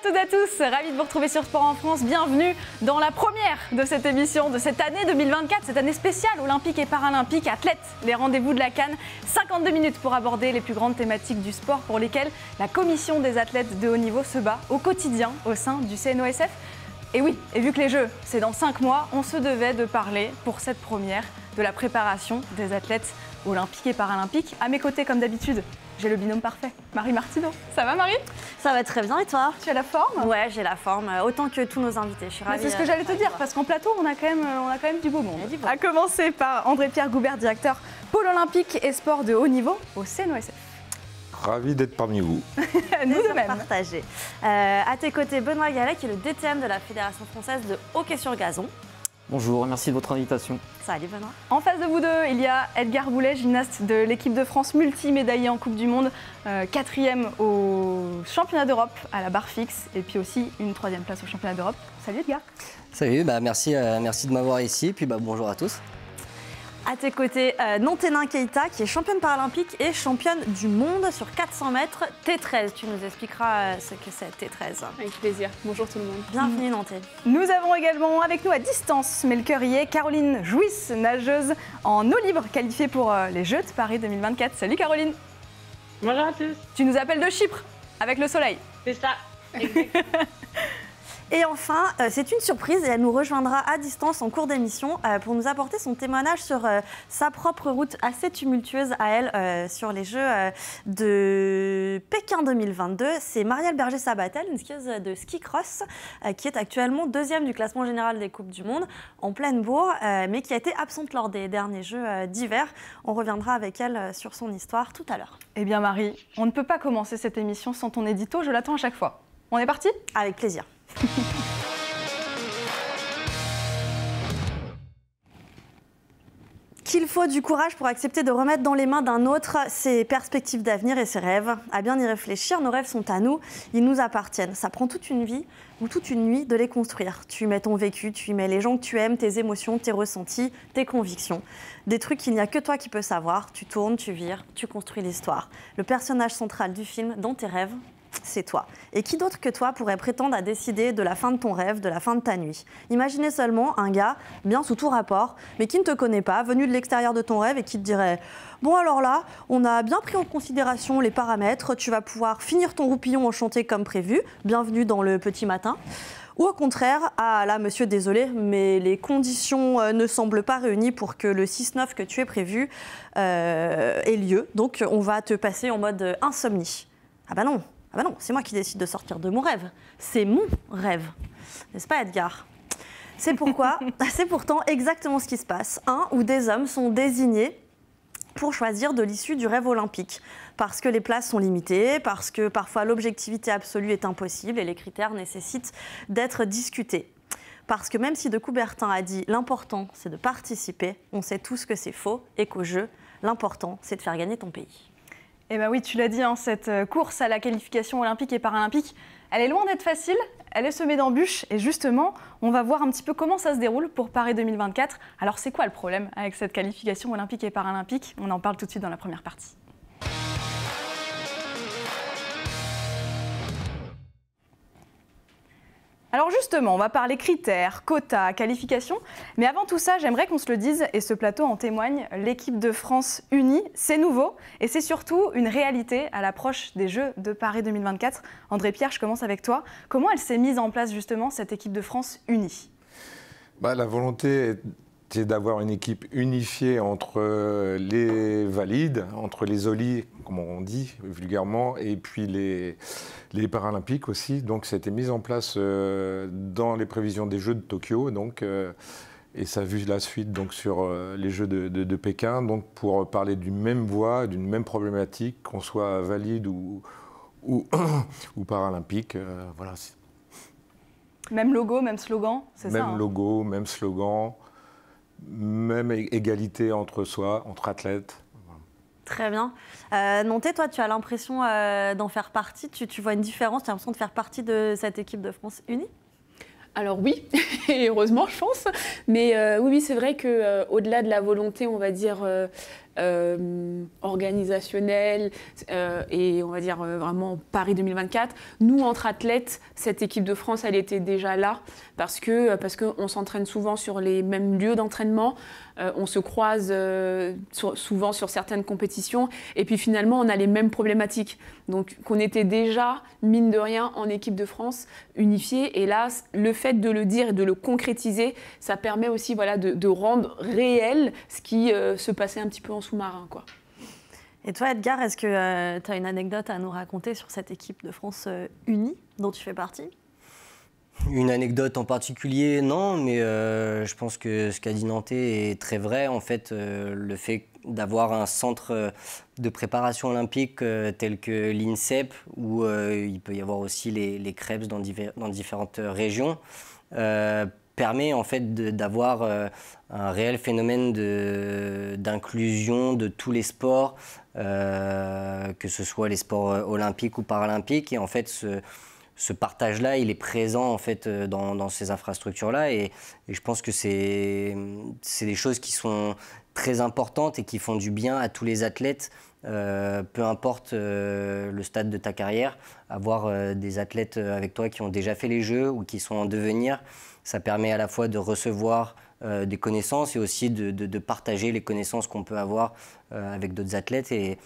à toutes et à tous, ravi de vous retrouver sur Sport en France. Bienvenue dans la première de cette émission de cette année 2024, cette année spéciale olympique et paralympique, athlètes, les rendez-vous de la Cannes. 52 minutes pour aborder les plus grandes thématiques du sport pour lesquelles la commission des athlètes de haut niveau se bat au quotidien au sein du CNOSF. Et oui, et vu que les Jeux, c'est dans 5 mois, on se devait de parler pour cette première de la préparation des athlètes olympiques et paralympiques. À mes côtés, comme d'habitude, j'ai le binôme parfait, Marie Martineau. Ça va Marie Ça va très bien et toi Tu as la forme Ouais, j'ai la forme, euh, autant que tous nos invités. Je C'est ce que euh, j'allais te dire, parce qu'en plateau, on a quand même, euh, on a quand même du beau monde. commencer par André-Pierre Goubert, directeur pôle olympique et sport de haut niveau au CNOSF. Ravi d'être parmi vous. Nous de même. Partagé. à tes côtés, Benoît Gallet, qui est le DTM de la Fédération française de hockey sur gazon. Bonjour, merci de votre invitation. Salut Benoît. En face de vous deux, il y a Edgar Boulet, gymnaste de l'équipe de France multi-médaillé en Coupe du Monde, euh, quatrième au championnat d'Europe à la barre fixe et puis aussi une troisième place au championnat d'Europe. Salut Edgar. Salut, bah, euh, merci, de m'avoir ici puis bah, bonjour à tous. À tes côtés, euh, Keita, qui est championne paralympique et championne du monde sur 400 mètres T13. Tu nous expliqueras euh, ce que c'est T13. Avec plaisir. Bonjour tout le monde. Bienvenue mmh. Nous avons également avec nous à distance Melcurier, Caroline Jouisse, nageuse en eau libre, qualifiée pour euh, les Jeux de Paris 2024. Salut Caroline. Bonjour à tous. Tu nous appelles de Chypre, avec le soleil. C'est ça. Et enfin, euh, c'est une surprise et elle nous rejoindra à distance en cours d'émission euh, pour nous apporter son témoignage sur euh, sa propre route assez tumultueuse à elle sur les Jeux de Pékin 2022. C'est Marielle Berger-Sabatel, une skieuse de ski cross qui est actuellement deuxième du classement général des Coupes du Monde en pleine bourre, mais qui a été absente lors des derniers Jeux d'hiver. On reviendra avec elle sur son histoire tout à l'heure. Eh bien Marie, on ne peut pas commencer cette émission sans ton édito, je l'attends à chaque fois. On est parti Avec plaisir. qu'il faut du courage pour accepter de remettre dans les mains d'un autre ses perspectives d'avenir et ses rêves. À bien y réfléchir, nos rêves sont à nous, ils nous appartiennent. Ça prend toute une vie ou toute une nuit de les construire. Tu y mets ton vécu, tu y mets les gens que tu aimes, tes émotions, tes ressentis, tes convictions. Des trucs qu'il n'y a que toi qui peux savoir. Tu tournes, tu vires, tu construis l'histoire. Le personnage central du film, dans tes rêves, c'est toi. Et qui d'autre que toi pourrait prétendre à décider de la fin de ton rêve, de la fin de ta nuit Imaginez seulement un gars, bien sous tout rapport, mais qui ne te connaît pas, venu de l'extérieur de ton rêve et qui te dirait Bon, alors là, on a bien pris en considération les paramètres, tu vas pouvoir finir ton roupillon enchanté comme prévu, bienvenue dans le petit matin. Ou au contraire, ah là, monsieur, désolé, mais les conditions euh, ne semblent pas réunies pour que le 6-9 que tu es prévu euh, ait lieu. Donc, on va te passer en mode insomnie. Ah bah non, ah bah non, c'est moi qui décide de sortir de mon rêve. C'est mon rêve. N'est-ce pas, Edgar C'est pourquoi, c'est pourtant exactement ce qui se passe. Un ou des hommes sont désignés pour choisir de l'issue du rêve olympique. Parce que les places sont limitées, parce que parfois l'objectivité absolue est impossible et les critères nécessitent d'être discutés. Parce que même si de Coubertin a dit l'important c'est de participer, on sait tous que c'est faux et qu'au jeu, l'important c'est de faire gagner ton pays. Eh bien oui, tu l'as dit, hein, cette euh, course à la qualification olympique et paralympique, elle est loin d'être facile, elle est semée d'embûches et justement, on va voir un petit peu comment ça se déroule pour Paris 2024. Alors c'est quoi le problème avec cette qualification olympique et paralympique On en parle tout de suite dans la première partie. Alors justement, on va parler critères, quotas, qualifications, mais avant tout ça, j'aimerais qu'on se le dise, et ce plateau en témoigne, l'équipe de France unie, c'est nouveau, et c'est surtout une réalité à l'approche des Jeux de Paris 2024. André-Pierre, je commence avec toi. Comment elle s'est mise en place justement, cette équipe de France unie bah, La volonté c'est d'avoir une équipe unifiée entre euh, les valides, entre les olis, comme on dit vulgairement, et puis les, paralympiques aussi. Donc, ça a été mis en place euh, dans les prévisions des Jeux de Tokyo. Donc, euh, et ça a vu la suite donc, sur les Jeux de, Pékin. Donc, pour parler d'une même voie, d'une même problématique, qu'on soit valide ou, ou, ou paralympique. voilà. Même logo, même slogan, c'est ça Même hein logo, même slogan même égalité entre soi, entre athlètes. Très bien. Euh, toi, tu as l'impression euh, d'en faire partie. Tu, vois une différence, tu as l'impression de faire partie de cette équipe de France unie alors oui, et heureusement je pense, mais euh, oui, c'est vrai que euh, au-delà de la volonté, on va dire euh, organisationnel euh, et on va dire euh, vraiment Paris 2024. Nous, entre athlètes, cette équipe de France, elle était déjà là parce que parce qu'on s'entraîne souvent sur les mêmes lieux d'entraînement. Euh, on se croise euh, souvent sur certaines compétitions, et puis finalement on a les mêmes problématiques. Donc qu'on était déjà, mine de rien, en équipe de France unifiée, et là le fait de le dire et de le concrétiser, ça permet aussi de, rendre réel ce qui euh, se passait un petit peu en sous-marin. Et toi, Edgar, est-ce que tu as une anecdote à nous raconter sur cette équipe de France unie dont tu fais partie une anecdote en particulier, non, mais euh, je pense que ce qu'a dit Nanté est très vrai. En fait, euh, le fait d'avoir un centre euh, de préparation olympique tel que l'INSEP, où il peut y avoir aussi les, les crêpes dans, différentes régions, permet en fait d'avoir un réel phénomène d'inclusion de, de, tous les sports, que ce soit les sports olympiques ou paralympiques. Et en fait, ce, ce partage-là, il est présent en fait euh, dans, ces infrastructures-là. Et, je pense que c'est des choses qui sont très importantes et qui font du bien à tous les athlètes, euh, peu importe euh, le stade de ta carrière. Avoir des athlètes avec toi qui ont déjà fait les jeux ou qui sont en devenir, ça permet à la fois de recevoir des connaissances et aussi de, partager les connaissances qu'on peut avoir avec d'autres athlètes. Et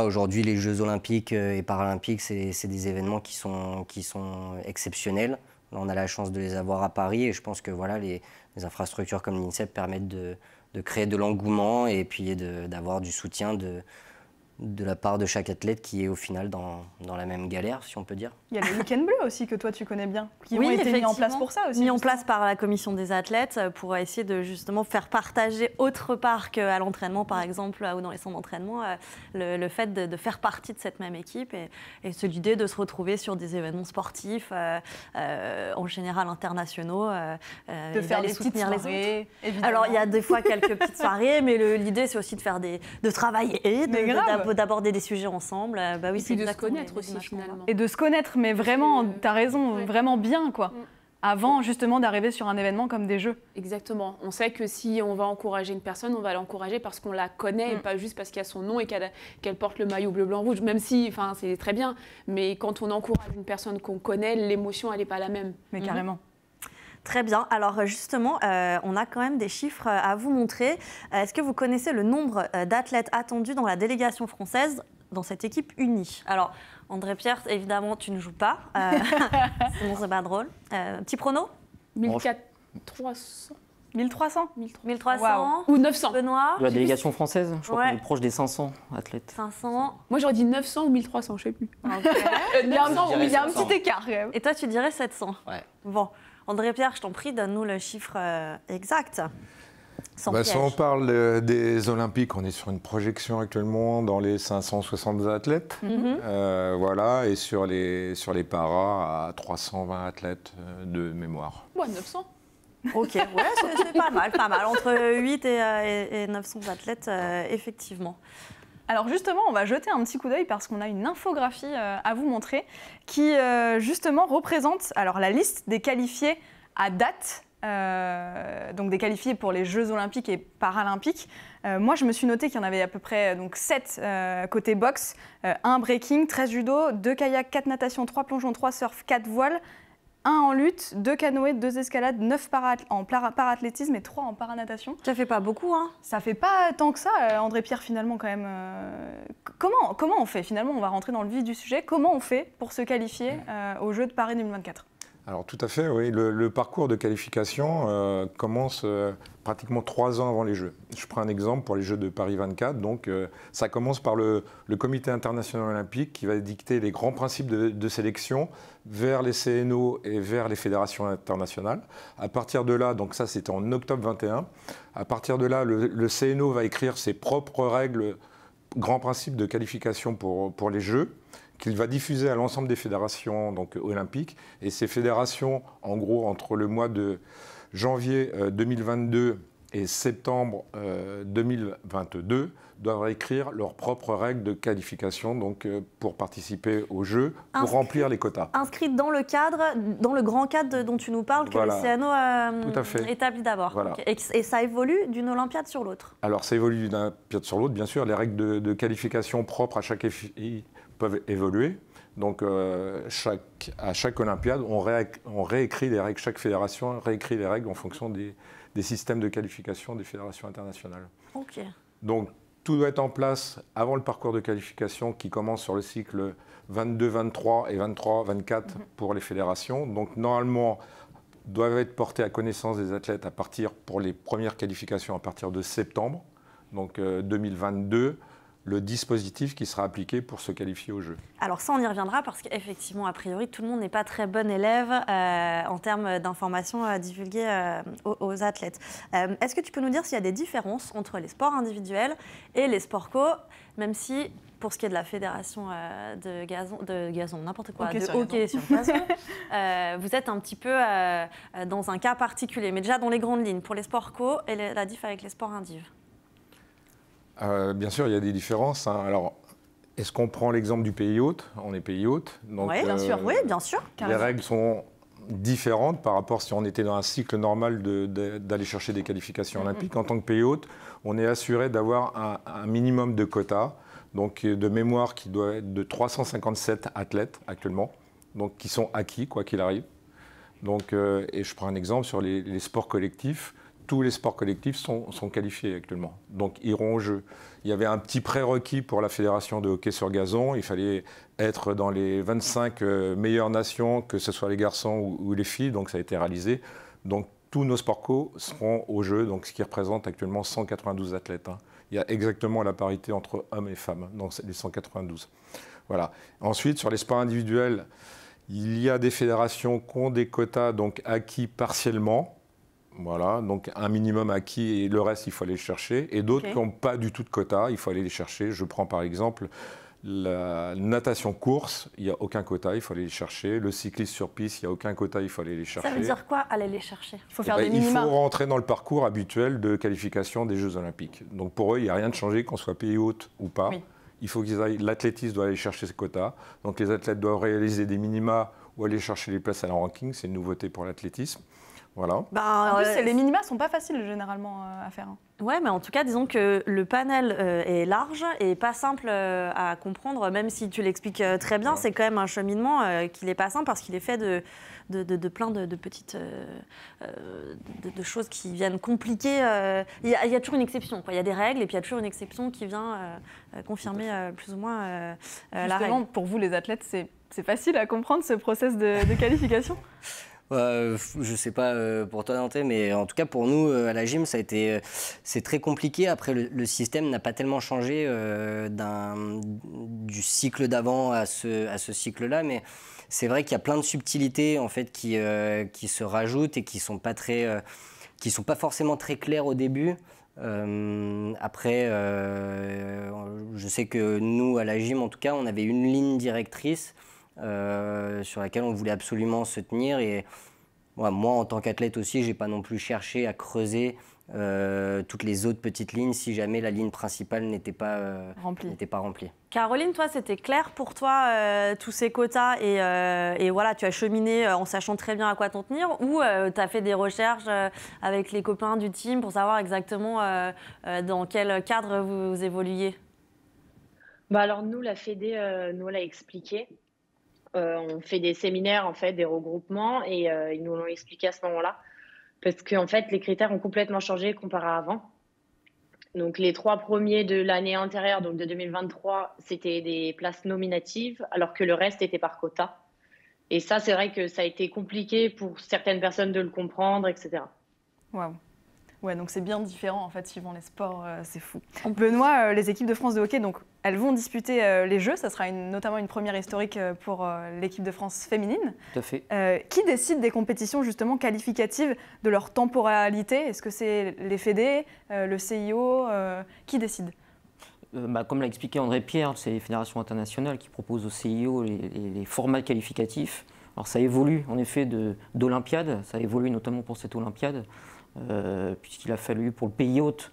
aujourd'hui, les Jeux olympiques euh, et paralympiques, c'est des événements qui sont, qui sont exceptionnels. On a la chance de les avoir à Paris et je pense que voilà, les, infrastructures comme l'INSEP permettent de, de, créer de l'engouement et puis d'avoir du soutien de, de la part de chaque athlète qui est au final dans, dans la même galère, si on peut dire. Il y a le week-end bleu aussi que toi tu connais bien, qui ont été mis en place pour ça aussi. Mis en place par la commission des athlètes euh, pour essayer de justement faire partager autre part qu'à l'entraînement par exemple euh, ou dans les centres d'entraînement euh, le, fait de, faire partie de cette même équipe et, et c'est l'idée de se retrouver sur des événements sportifs en général internationaux. de faire soutenir les autres. Alors il y a des fois quelques petites soirées mais l'idée c'est aussi de faire des de travailler, de, d'aborder des sujets ensemble, euh, bah oui, de se connaître aussi finalement. Et de se connaître, mais vraiment, tu as raison, vraiment bien quoi. Mm. avant justement d'arriver sur un événement comme des jeux. Exactement. On sait que si on va encourager une personne, on va l'encourager parce qu'on la connaît et mm. pas juste parce qu'il y a son nom et qu'elle porte le maillot bleu, blanc, rouge, même si enfin, c'est très bien. Mais quand on encourage une personne qu'on connaît, l'émotion, elle n'est pas la même. Mais mhm. carrément. Très bien. Alors euh, justement, euh, on a quand même des chiffres euh, à vous montrer. Est-ce que vous connaissez le nombre d'athlètes attendus dans la délégation française dans cette équipe unie. Alors, André Pierre, évidemment, tu ne joues pas. c'est pas drôle. petit prono 1300. 1300 1300 Ou 900 Benoît La délégation française Je crois qu'on est proche des 500 athlètes. 500 Moi j'aurais dit 900 ou 1300, je ne sais plus. Ah, okay. il, il y a un petit écart quand même. Et toi tu dirais 700 Ouais. Bon, André-Pierre, je t'en prie, donne-nous le chiffre euh, exact. Bah, si on parle euh, des Olympiques, on est sur une projection actuellement dans les 560 athlètes. Mhm. Euh, voilà, et sur les, sur les paras à 320 athlètes de mémoire. Ouais, 900. Ok, ouais, c'est pas mal, pas mal. Entre 8 et, 900 athlètes, effectivement. Alors justement, on va jeter un petit coup d'œil parce qu'on a une infographie euh, à vous montrer qui euh, justement représente alors la liste des qualifiés à date euh, donc des qualifiés pour les Jeux olympiques et paralympiques. moi, je me suis noté qu'il y en avait à peu près donc, 7 côté boxe, 1 breaking, 13 judo, 2 kayak, 4 natation, 3 plongeons, 3 surf, 4 voiles, un en lutte, deux canoës, deux escalades, 9 en parathlétisme et 3 en paranatation. Ça fait pas beaucoup, hein Ça fait pas tant que ça, euh, André-Pierre, finalement, quand même. Euh, comment, comment on fait Finalement, on va rentrer dans le vif du sujet. Comment on fait pour se qualifier euh, aux Jeux de Paris 2024 alors tout à fait, oui. Le, parcours de qualification euh, commence euh, pratiquement trois ans avant les Jeux. Je prends un exemple pour les Jeux de Paris 24. Donc euh, ça commence par le, Comité international olympique qui va dicter les grands principes de, sélection vers les CNO et vers les fédérations internationales. À partir de là, donc ça c'était en octobre 21. À partir de là, le, CNO va écrire ses propres règles, grands principes de qualification pour les Jeux qu'il va diffuser à l'ensemble des fédérations donc, euh, olympiques. Et ces fédérations, en gros, entre le mois de janvier 2022 euh, et septembre 2022, euh, doivent écrire leurs propres règles de qualification donc, pour participer aux Jeux, pour remplir les quotas. Inscrites dans le cadre, dans le grand cadre dont tu nous parles, que locéano a euh, établi d'abord. Et, ça évolue d'une Olympiade sur l'autre Alors ça évolue d'une Olympiade sur l'autre, bien sûr. Les règles de, de qualification propres à chaque évoluer. Donc euh, chaque, à chaque Olympiade, on, réécrit les règles, chaque fédération réécrit les règles en fonction des, systèmes de qualification des fédérations internationales. Donc tout doit être en place avant le parcours de qualification qui commence sur le cycle 22-23 et 23-24 mhm. pour les fédérations. Donc normalement, doivent être portés à connaissance des athlètes à partir, pour les premières qualifications à partir de septembre, donc 2022. Euh, le dispositif qui sera appliqué pour se qualifier au jeu. Alors ça, on y reviendra parce qu'effectivement, a priori, tout le monde n'est pas très bon élève euh, en termes d'informations à euh, divulguer euh, aux, athlètes. Est-ce que tu peux nous dire s'il y a des différences entre les sports individuels et les sports co, même si pour ce qui est de la fédération de gazon, de gazon, n'importe quoi, de hockey sur gazon, vous êtes un petit peu dans un cas particulier, mais déjà dans les grandes lignes, pour les sports co et la diff avec les sports individuels. Euh, bien sûr, il y a des différences. Hein. Alors, est-ce qu'on prend l'exemple du pays hôte On est pays hôte. oui, bien sûr. Euh, les règles sont différentes par rapport si on était dans un cycle normal d'aller chercher des qualifications olympiques. En tant que pays hôte, on est assuré d'avoir un, minimum de quotas, donc euh, de mémoire qui doit être de 357 athlètes actuellement, donc qui sont acquis quoi qu'il arrive. et je prends un exemple sur les sports collectifs tous les sports collectifs sont, qualifiés actuellement, donc iront au jeu. Il y avait un petit prérequis pour la fédération de hockey sur gazon, il fallait être dans les 25 euh, meilleures nations, que ce soit les garçons ou, les filles, donc ça a été réalisé. Donc tous nos sports co seront au jeu, donc ce qui représente actuellement 192 athlètes. Hein. Il y a exactement la parité entre hommes et femmes, donc les 192. Voilà. Ensuite, sur les sports individuels, il y a des fédérations qui ont des quotas donc acquis partiellement, voilà, donc un minimum acquis et le reste, il faut aller le chercher. Et d'autres qui n'ont pas du tout de quota, il faut aller les chercher. Je prends par exemple la natation course, il n'y a aucun quota, il faut aller les chercher. Le cycliste sur piste, il n'y a aucun quota, il faut aller les chercher. Ça veut dire quoi, aller les chercher Il faut eh faire ben, Il faut rentrer dans le parcours habituel de qualification des Jeux Olympiques. Donc pour eux, il n'y a rien de changé, qu'on soit pays haute ou pas. Il faut qu'ils aillent. L'athlétisme doit aller chercher ses quotas. Donc les athlètes doivent réaliser des minima ou aller chercher les places à la ranking. C'est une nouveauté pour l'athlétisme. Voilà. Bah, en plus, les minima sont pas faciles généralement euh, à faire. Hein. Ouais, mais en tout cas, disons que le panel euh, est large et pas simple euh, à comprendre, même si tu l'expliques très bien, c'est quand même un cheminement qui n'est pas simple parce qu'il est fait de, de, plein de, petites de, choses qui viennent compliquer. Il y, a toujours une exception, Il y a des règles et puis il y a toujours une exception qui vient confirmer plus ou moins la règle. Pour vous, les athlètes, c'est facile à comprendre ce process de qualification – Je je sais pas euh, pour toi Dante, mais en tout cas pour nous euh, à la gym, ça a été euh, c'est très compliqué. Après, le, le système n'a pas tellement changé d'un du cycle d'avant à ce à ce cycle-là, mais c'est vrai qu'il y a plein de subtilités en fait qui qui se rajoutent et qui sont pas très qui sont pas forcément très claires au début. après, je sais que nous à la gym, en tout cas, on avait une ligne directrice euh, sur laquelle on voulait absolument se tenir. Et moi, en tant qu'athlète aussi, j'ai pas non plus cherché à creuser euh, toutes les autres petites lignes si jamais la ligne principale n'était pas, euh, remplie. pas remplie. Caroline, toi, c'était clair pour toi, tous ces quotas, et, voilà, tu as cheminé en sachant très bien à quoi t'en tenir, ou tu as fait des recherches avec les copains du team pour savoir exactement dans quel cadre vous, évoluiez bah, alors nous, la Fédé nous l'a expliqué. Euh, on fait des séminaires, en fait, des regroupements, et euh, ils nous l'ont expliqué à ce moment-là. Parce qu'en fait, les critères ont complètement changé comparé à avant. Donc les trois premiers de l'année antérieure, donc de 2023, c'était des places nominatives, alors que le reste était par quota. Et ça, c'est vrai que ça a été compliqué pour certaines personnes de le comprendre, etc. Waouh. Ouais, donc c'est bien différent en fait, suivant les sports, euh, c'est fou. Benoît, euh, les équipes de France de hockey, donc elles vont disputer euh, les Jeux, ça sera notamment une première historique pour l'équipe de France féminine. Tout à fait. qui décide des compétitions justement qualificatives, de leur temporalité Est-ce que c'est les FED, le CIO Qui décide bah, comme l'a expliqué André Pierre, c'est les fédérations internationales qui proposent au CIO les, les formats qualificatifs. Alors ça évolue en effet d'Olympiade, ça évolue notamment pour cette Olympiade. Euh, puisqu'il a fallu pour le pays hôte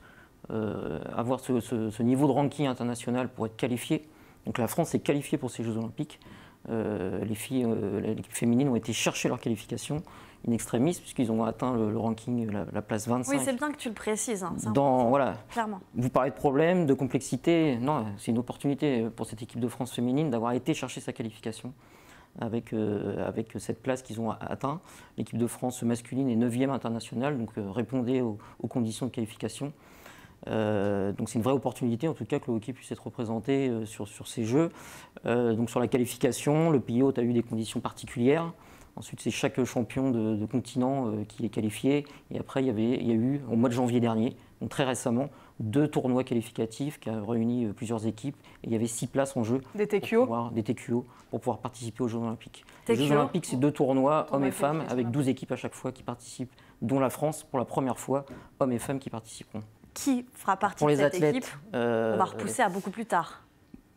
euh, avoir ce, niveau de ranking international pour être qualifié. Donc la France est qualifiée pour ces Jeux Olympiques. Euh, les filles, l'équipe féminine ont été chercher leur qualification in extremis, puisqu'ils ont atteint le, ranking, la, place 25. Oui, c'est bien que tu le précises. Hein, dans, voilà. Clairement. Vous parlez de problème, de complexité. Non, c'est une opportunité pour cette équipe de France féminine d'avoir été chercher sa qualification. Euh, avec, cette place qu'ils ont atteint. L'équipe de France masculine est 9e internationale, donc euh, répondait aux, conditions de qualification. Euh, donc c'est une vraie opportunité en tout cas que le hockey puisse être représenté sur, ces jeux. donc sur la qualification, le pays hôte a eu des conditions particulières. Ensuite, c'est chaque champion de, continent qui est qualifié. Et après, il il y a eu, au mois de janvier dernier, donc très récemment, deux tournois qualificatifs qui ont réuni euh, plusieurs équipes. Et il y avait six places en jeu. Des TQO Des TQO pour pouvoir participer aux Jeux Olympiques. Les Jeux Olympiques, c'est deux tournois, hommes et femmes, avec 12 équipes à chaque fois qui participent, dont la France pour la première fois, hommes et femmes qui participeront. Qui fera partie de cette équipe euh, On va repousser à beaucoup plus tard.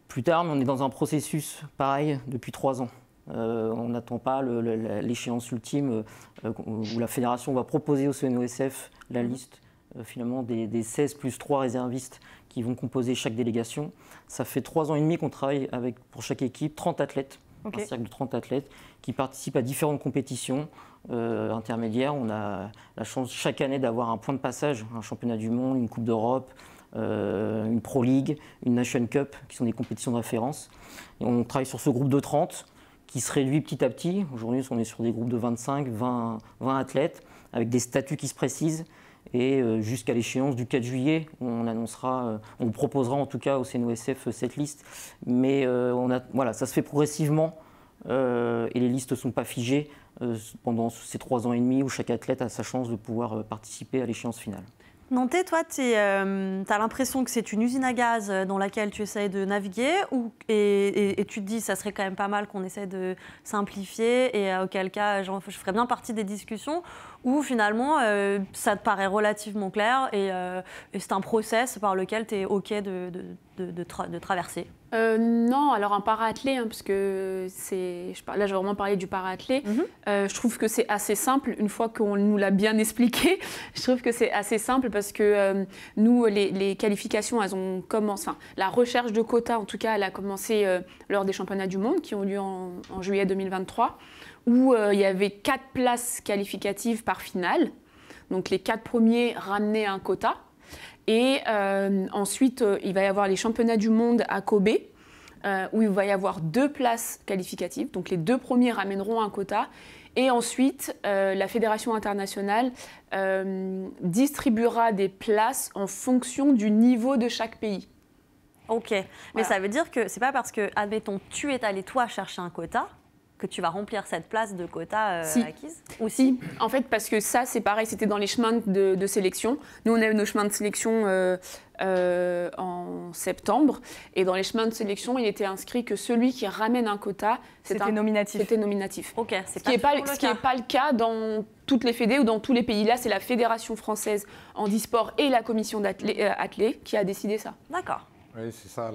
Plus tard, mais on est dans un processus pareil depuis trois ans. Euh, on n'attend pas l'échéance ultime où la fédération va proposer au CNOSF la mhm. liste euh, finalement des, 16 plus 3 réservistes qui vont composer chaque délégation. Ça fait 3 ans et demi qu'on travaille avec, pour chaque équipe, 30 athlètes, un cercle de 30 athlètes qui participent à différentes compétitions euh, intermédiaires. On a la chance chaque année d'avoir un point de passage, un championnat du monde, une Coupe d'Europe, euh, une Pro League, une Nation Cup, qui sont des compétitions de référence. Et on travaille sur ce groupe de 30 qui se réduit petit à petit. Aujourd'hui, on est sur des groupes de 25, 20, 20 athlètes, avec des statuts qui se précisent. Et euh, jusqu'à l'échéance du 4 juillet, on annoncera, euh, on proposera en tout cas au CNOSF euh, cette liste. Mais on voilà, ça se fait progressivement et les listes ne sont pas figées pendant ces trois ans et demi où chaque athlète a sa chance de pouvoir participer à l'échéance finale. Nantais, toi, tu as l'impression que c'est une usine à gaz dans laquelle tu essayes de naviguer ou, et, tu te dis ça serait quand même pas mal qu'on essaie de simplifier et auquel cas je ferais bien partie des discussions ou finalement, euh, ça te paraît relativement clair et, euh, c'est un process par lequel tu es OK de, de, de, traverser euh, Non, alors un para-athlé, hein, parce que là, vais vraiment parler du para mm-hmm. je trouve que c'est assez simple, une fois qu'on nous l'a bien expliqué, je trouve que c'est assez simple parce que nous, les, qualifications, elles ont commencé, enfin, la recherche de quotas, en tout cas, elle a commencé lors des championnats du monde qui ont lieu en juillet 2023 où euh, il y avait quatre places qualificatives par finale. Donc les quatre premiers ramenaient un quota. Et euh, ensuite, euh, il va y avoir les championnats du monde à Kobe, où il va y avoir deux places qualificatives. Donc les deux premiers ramèneront un quota. Et ensuite, la Fédération internationale distribuera des places en fonction du niveau de chaque pays. Ok, mais ça veut dire que c'est pas parce que, admettons, tu es allé toi chercher un quota que tu vas remplir cette place de quota euh, si. acquise en fait, parce que ça, c'est pareil, c'était dans les chemins de, sélection. Nous, on a eu nos chemins de sélection euh, euh, en septembre. Et dans les chemins de sélection, il était inscrit que celui qui ramène un quota, c'était nominatif. C'était nominatif. Ok, ce qui n'est pas, le, ce qui est pas le cas dans toutes les fédés ou dans tous les pays. Là, c'est la Fédération française en e-sport et la commission d'athlètes euh, qui a décidé ça. D'accord. Oui, c'est ça.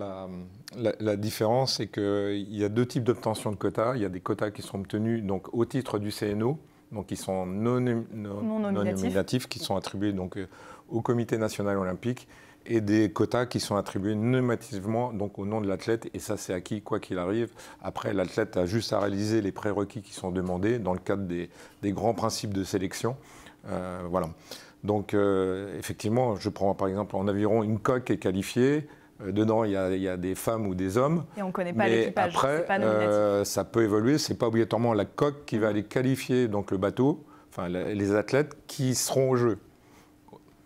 La, différence, c'est qu'il y a deux types d'obtention de quotas. Il y a des quotas qui sont obtenus donc, au titre du CNO, donc qui sont non, nominatifs, qui sont attribués donc, euh, au Comité national olympique, et des quotas qui sont attribués nominativement donc, au nom de l'athlète. Et ça, c'est acquis quoi qu'il arrive. Après, l'athlète a juste à réaliser les prérequis qui sont demandés dans le cadre des, grands principes de sélection. Euh, voilà. Donc, euh, effectivement, je prends par exemple en aviron une coque est qualifiée. Euh, dedans, il y, a, des femmes ou des hommes. Et on ne connaît pas l'équipage. Après, pas euh, ça peut évoluer. C'est pas obligatoirement la coque qui va aller qualifier donc le bateau, enfin les athlètes qui seront au jeu.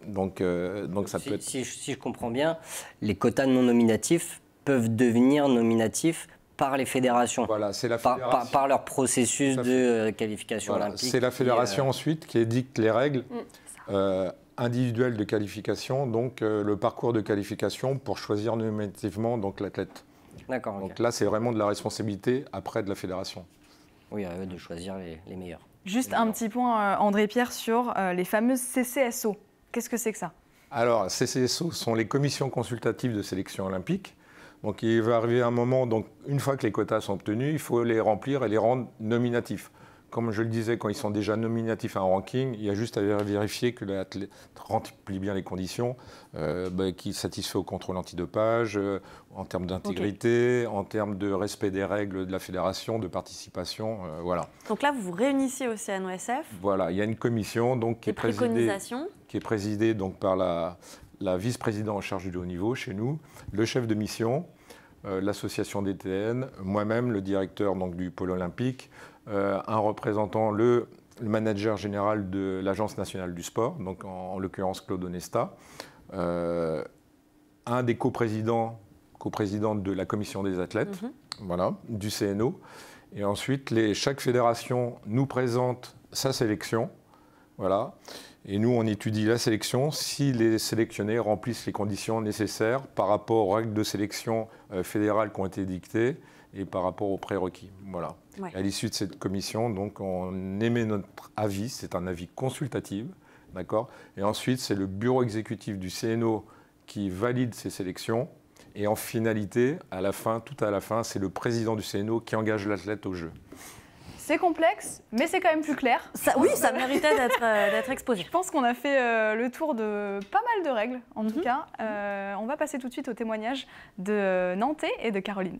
Donc, euh, donc ça si, peut être. Si, je comprends bien, les quotas non nominatifs peuvent devenir nominatifs par les fédérations. Voilà, c'est la Par, leur processus de qualification olympique. C'est la fédération ensuite qui édicte les règles. Mm, individuel de qualification, donc euh, le parcours de qualification pour choisir nominativement donc l'athlète. D'accord. Donc là, c'est vraiment de la responsabilité après de la fédération. Oui, de choisir les, meilleurs. Juste un petit point, euh, André Pierre, sur euh, les fameuses CCSO. Qu'est-ce que c'est que ça Alors, CCSO sont les commissions consultatives de sélection olympique. Donc, il va arriver un moment, donc une fois que les quotas sont obtenus, il faut les remplir et les rendre nominatifs comme je le disais, quand ils sont déjà nominatifs à un ranking, il y a juste à vérifier que l'athlète remplit bien les conditions, euh, bah, qu'il satisfait au contrôle antidopage, euh, en termes d'intégrité, en termes de respect des règles de la fédération, de participation, euh, voilà. Donc là, vous vous réunissez au CNOSF Voilà, il y a une commission donc, qui, est présidée, donc, par la, la vice-présidente en charge du haut niveau chez nous, le chef de mission, euh, l'association DTN, moi-même, le directeur donc, du pôle olympique, euh, un représentant, le, manager général de l'Agence nationale du sport, donc en, l'occurrence Claude Onesta, euh, un des coprésidents coprésidente de la commission des athlètes, mhm. voilà, du CNO. Et ensuite, chaque fédération nous présente sa sélection, voilà. Et nous, on étudie la sélection si les sélectionnés remplissent les conditions nécessaires par rapport aux règles de sélection euh, fédérales qui ont été dictées et par rapport aux prérequis, voilà. À l'issue de cette commission, donc, on émet notre avis, c'est un avis consultatif, d'accord Et ensuite, c'est le bureau exécutif du CNO qui valide ces sélections. Et en finalité, à la fin, tout à la fin, c'est le président du CNO qui engage l'athlète au jeu. C'est complexe, mais c'est quand même plus clair. oui, ça méritait euh, d'être exposé. Je pense qu'on a fait euh, le tour de pas mal de règles, en tout mhm. cas. Euh, on va passer tout de suite au témoignage de Nantais et de Caroline.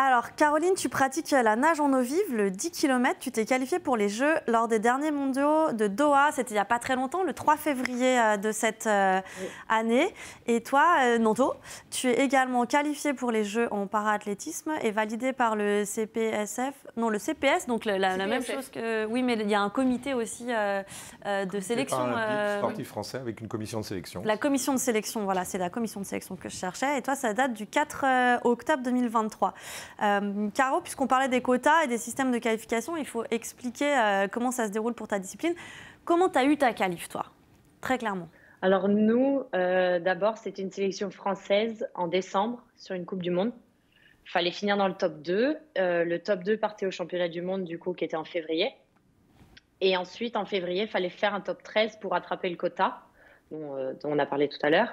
Alors, Caroline, tu pratiques la nage en eau vive, le 10 km. Tu t'es qualifiée pour les Jeux lors des derniers mondiaux de Doha. C'était il n'y a pas très longtemps, le 3 février euh, de cette euh, année. Et toi, euh, Nanto, tu es également qualifiée pour les Jeux en para-athlétisme et validée par le CPSF. Non, le CPS, donc la, même chose que. Oui, mais il y a un comité aussi de sélection. sportif français avec une commission de sélection. La commission de sélection, voilà, c'est la commission de sélection que je cherchais. Et toi, ça date du 4 octobre 2023. Euh, Caro, puisqu'on parlait des quotas et des systèmes de qualification, il faut expliquer euh, comment ça se déroule pour ta discipline. Comment tu as eu ta qualif, toi Très clairement. Alors nous, euh, d'abord, c'était une sélection française en décembre sur une Coupe du Monde. Il Fallait finir dans le top 2. le top 2 partait au championnat du monde, du coup, qui était en février. Et ensuite, en février, il fallait faire un top 13 pour attraper le quota dont on a parlé tout à l'heure.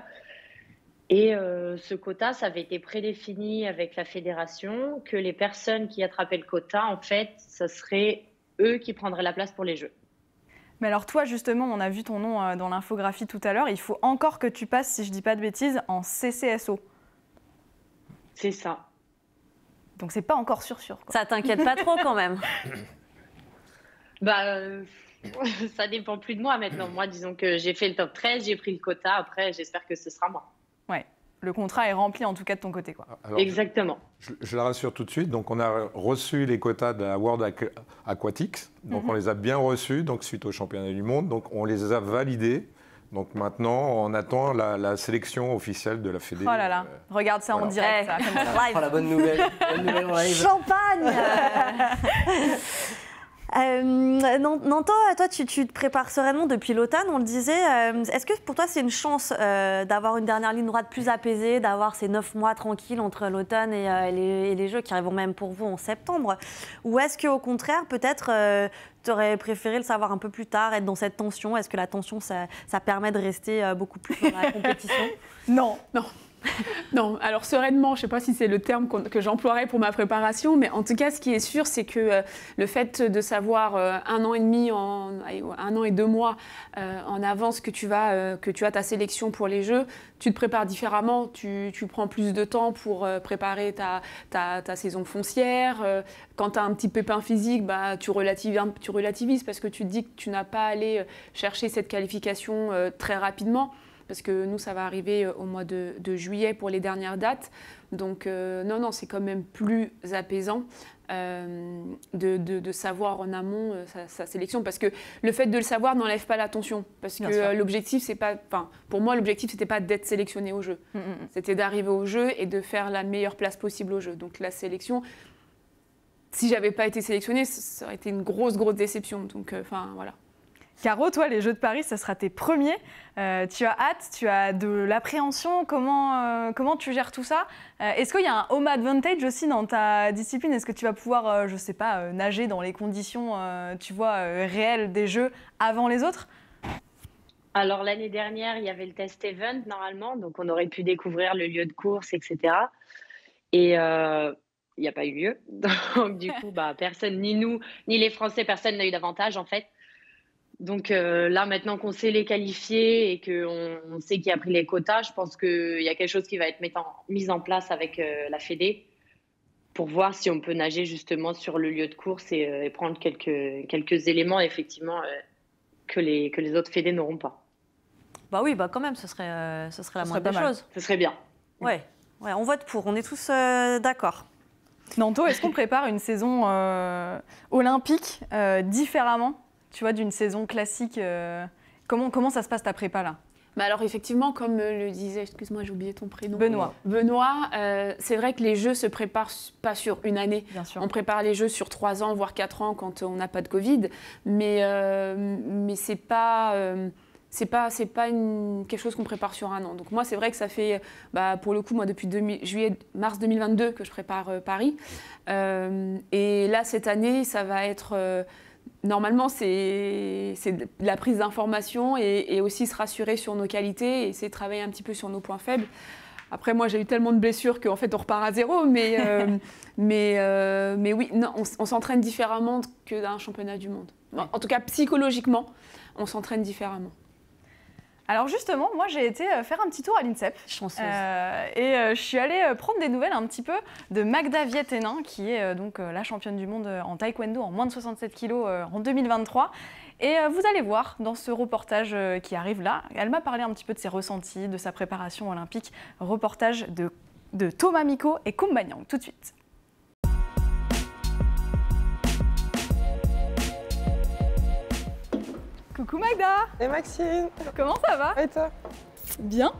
Et euh, ce quota, ça avait été prédéfini avec la fédération que les personnes qui attrapaient le quota, en fait, ce serait eux qui prendraient la place pour les Jeux. Mais alors toi, justement, on a vu ton nom euh, dans l'infographie tout à l'heure. Il faut encore que tu passes, si je dis pas de bêtises, en CCSO. C'est ça. Donc c'est pas encore sûr sûr. Ça t'inquiète pas trop quand même. bah, bah euh, ça dépend plus de moi maintenant. Moi disons que j'ai fait le top 13, j'ai pris le quota, après j'espère que ce sera moi. Ouais. Le contrat est rempli en tout cas de ton côté. Quoi. Ah, Exactement. Je, la rassure tout de suite. Donc on a reçu les quotas de la World Aquatics. Donc mhm. on les a bien reçus donc, suite au championnat du monde. Donc on les a validés. Donc maintenant, on attend la, sélection officielle de la Fédé. Oh là là, regarde ça en direct. Ça, eh, la bonne nouvelle. Champagne Euh, Nanto, toi, tu, te prépares sereinement depuis l'automne, on le disait. Euh, est-ce que pour toi, c'est une chance euh, d'avoir une dernière ligne droite plus apaisée, d'avoir ces neuf mois tranquilles entre l'automne et, euh, les, Jeux qui arriveront même pour vous en septembre Ou est-ce qu'au contraire, peut-être, tu aurais préféré le savoir un peu plus tard, être dans cette tension Est-ce que la tension, ça, ça permet de rester beaucoup plus dans la compétition Non, non. non, alors sereinement, je ne sais pas si c'est le terme que j'emploierais pour ma préparation, mais en tout cas, ce qui est sûr, c'est que euh, le fait de savoir euh, un an et demi, un an et deux mois euh, en avance que tu, vas, que tu as ta sélection pour les Jeux, tu te prépares différemment, tu, prends plus de temps pour préparer ta, saison foncière. Quand tu as un petit pépin physique, bah, tu, relativises, tu relativises parce que tu te dis que tu n'as pas allé chercher cette qualification très rapidement parce que nous, ça va arriver euh, au mois de, juillet pour les dernières dates. Donc euh, non, non, c'est quand même plus apaisant euh, de, savoir en amont sa, sélection, parce que le fait de le savoir n'enlève pas l'attention, parce que l'objectif, c'est pas, enfin, pour moi, l'objectif, c'était pas d'être sélectionné au jeu, mm, mm, mm. c'était d'arriver au jeu et de faire la meilleure place possible au jeu. Donc la sélection, si j'avais pas été sélectionné, ça aurait été une grosse, grosse déception. Donc, enfin, voilà. Caro, toi, les Jeux de Paris, ça sera tes premiers. Euh, tu as hâte, tu as de l'appréhension. Comment, euh, comment tu gères tout ça euh, Est-ce qu'il y a un home advantage aussi dans ta discipline Est-ce que tu vas pouvoir, je sais pas, nager dans les conditions, tu vois, réelles des Jeux avant les autres Alors, l'année dernière, il y avait le test event, normalement. Donc, on aurait pu découvrir le lieu de course, etc. Et il n'y a pas eu lieu. Donc, du coup, bah, personne, ni nous, ni les Français, personne n'a eu d'avantage, en fait. Donc euh, là, maintenant qu'on sait les qualifier et qu'on on sait qui a pris les quotas, je pense qu'il y a quelque chose qui va être mis en place avec euh, la Fédé pour voir si on peut nager justement sur le lieu de course et, euh, prendre quelques, éléments effectivement que, les, autres Fédés n'auront pas. Bah oui, bah quand même, ce serait, ce serait la moindre des choses. Ce serait bien. Ouais. ouais, on vote pour, on est tous d'accord. Nanto, est-ce qu'on prépare une saison olympique différemment tu vois, d'une saison classique. Euh, comment, comment ça se passe ta prépa là mais bah alors effectivement, comme euh, le disait, excuse-moi, j'ai oublié ton prénom. Benoît. Benoît, euh, c'est vrai que les jeux se préparent pas sur une année. On prépare les jeux sur trois ans, voire quatre ans quand on n'a pas de Covid. Mais euh, mais c'est pas c'est pas c'est pas une, quelque chose qu'on prépare sur un an. Donc moi, c'est vrai que ça fait bah, pour le coup moi depuis juillet mars 2022 que je prépare Paris. et là cette année, ça va être normalement, c'est la prise d'information et, aussi se rassurer sur nos qualités et essayer travailler un petit peu sur nos points faibles. Après, moi, j'ai eu tellement de blessures qu'en fait, on repart à zéro. Mais, euh, mais, euh, mais oui, on, s'entraîne différemment que d'un championnat du monde. en, tout cas, psychologiquement, on s'entraîne différemment. Alors justement, moi j'ai été euh, faire un petit tour à l'INSEP. Euh, et euh, je suis allée prendre des nouvelles un petit peu de Magda Vietenin, qui est donc la championne du monde en taekwondo en moins de 67 kilos en 2023. Et vous allez voir dans ce reportage qui arrive là, elle m'a parlé un petit peu de ses ressentis, de sa préparation olympique. Reportage de, de Thomas Miko et Kumbanyang, tout de suite. Coucou Magda Et Maxine Comment ça va Et toi Bien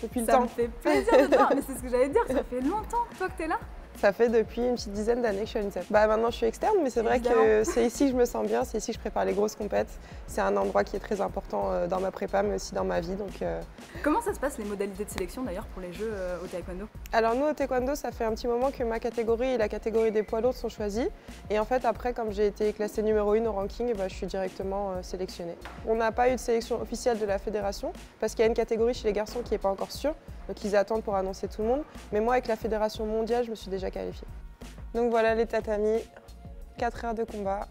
Depuis le ça temps Ça me fait plaisir de te voir, mais c'est ce que j'allais dire, ça fait longtemps toi que t'es là ça fait depuis une petite dizaine d'années que je suis à l'INSEP. Bah, maintenant, je suis externe, mais c'est vrai que c'est ici que je me sens bien, c'est ici que je prépare les grosses compètes. C'est un endroit qui est très important euh, dans ma prépa, mais aussi dans ma vie. Donc, euh. Comment ça se passe les modalités de sélection d'ailleurs pour les jeux euh, au taekwondo Alors, nous, au taekwondo, ça fait un petit moment que ma catégorie et la catégorie des poids lourds sont choisies. Et en fait, après, comme j'ai été classée numéro 1 au ranking, bah, je suis directement sélectionnée. On n'a pas eu de sélection officielle de la fédération parce qu'il y a une catégorie chez les garçons qui n'est pas encore sûre. Donc ils attendent pour annoncer tout le monde. Mais moi, avec la Fédération mondiale, je me suis déjà qualifiée. Donc voilà les tatamis, 4 heures de combat,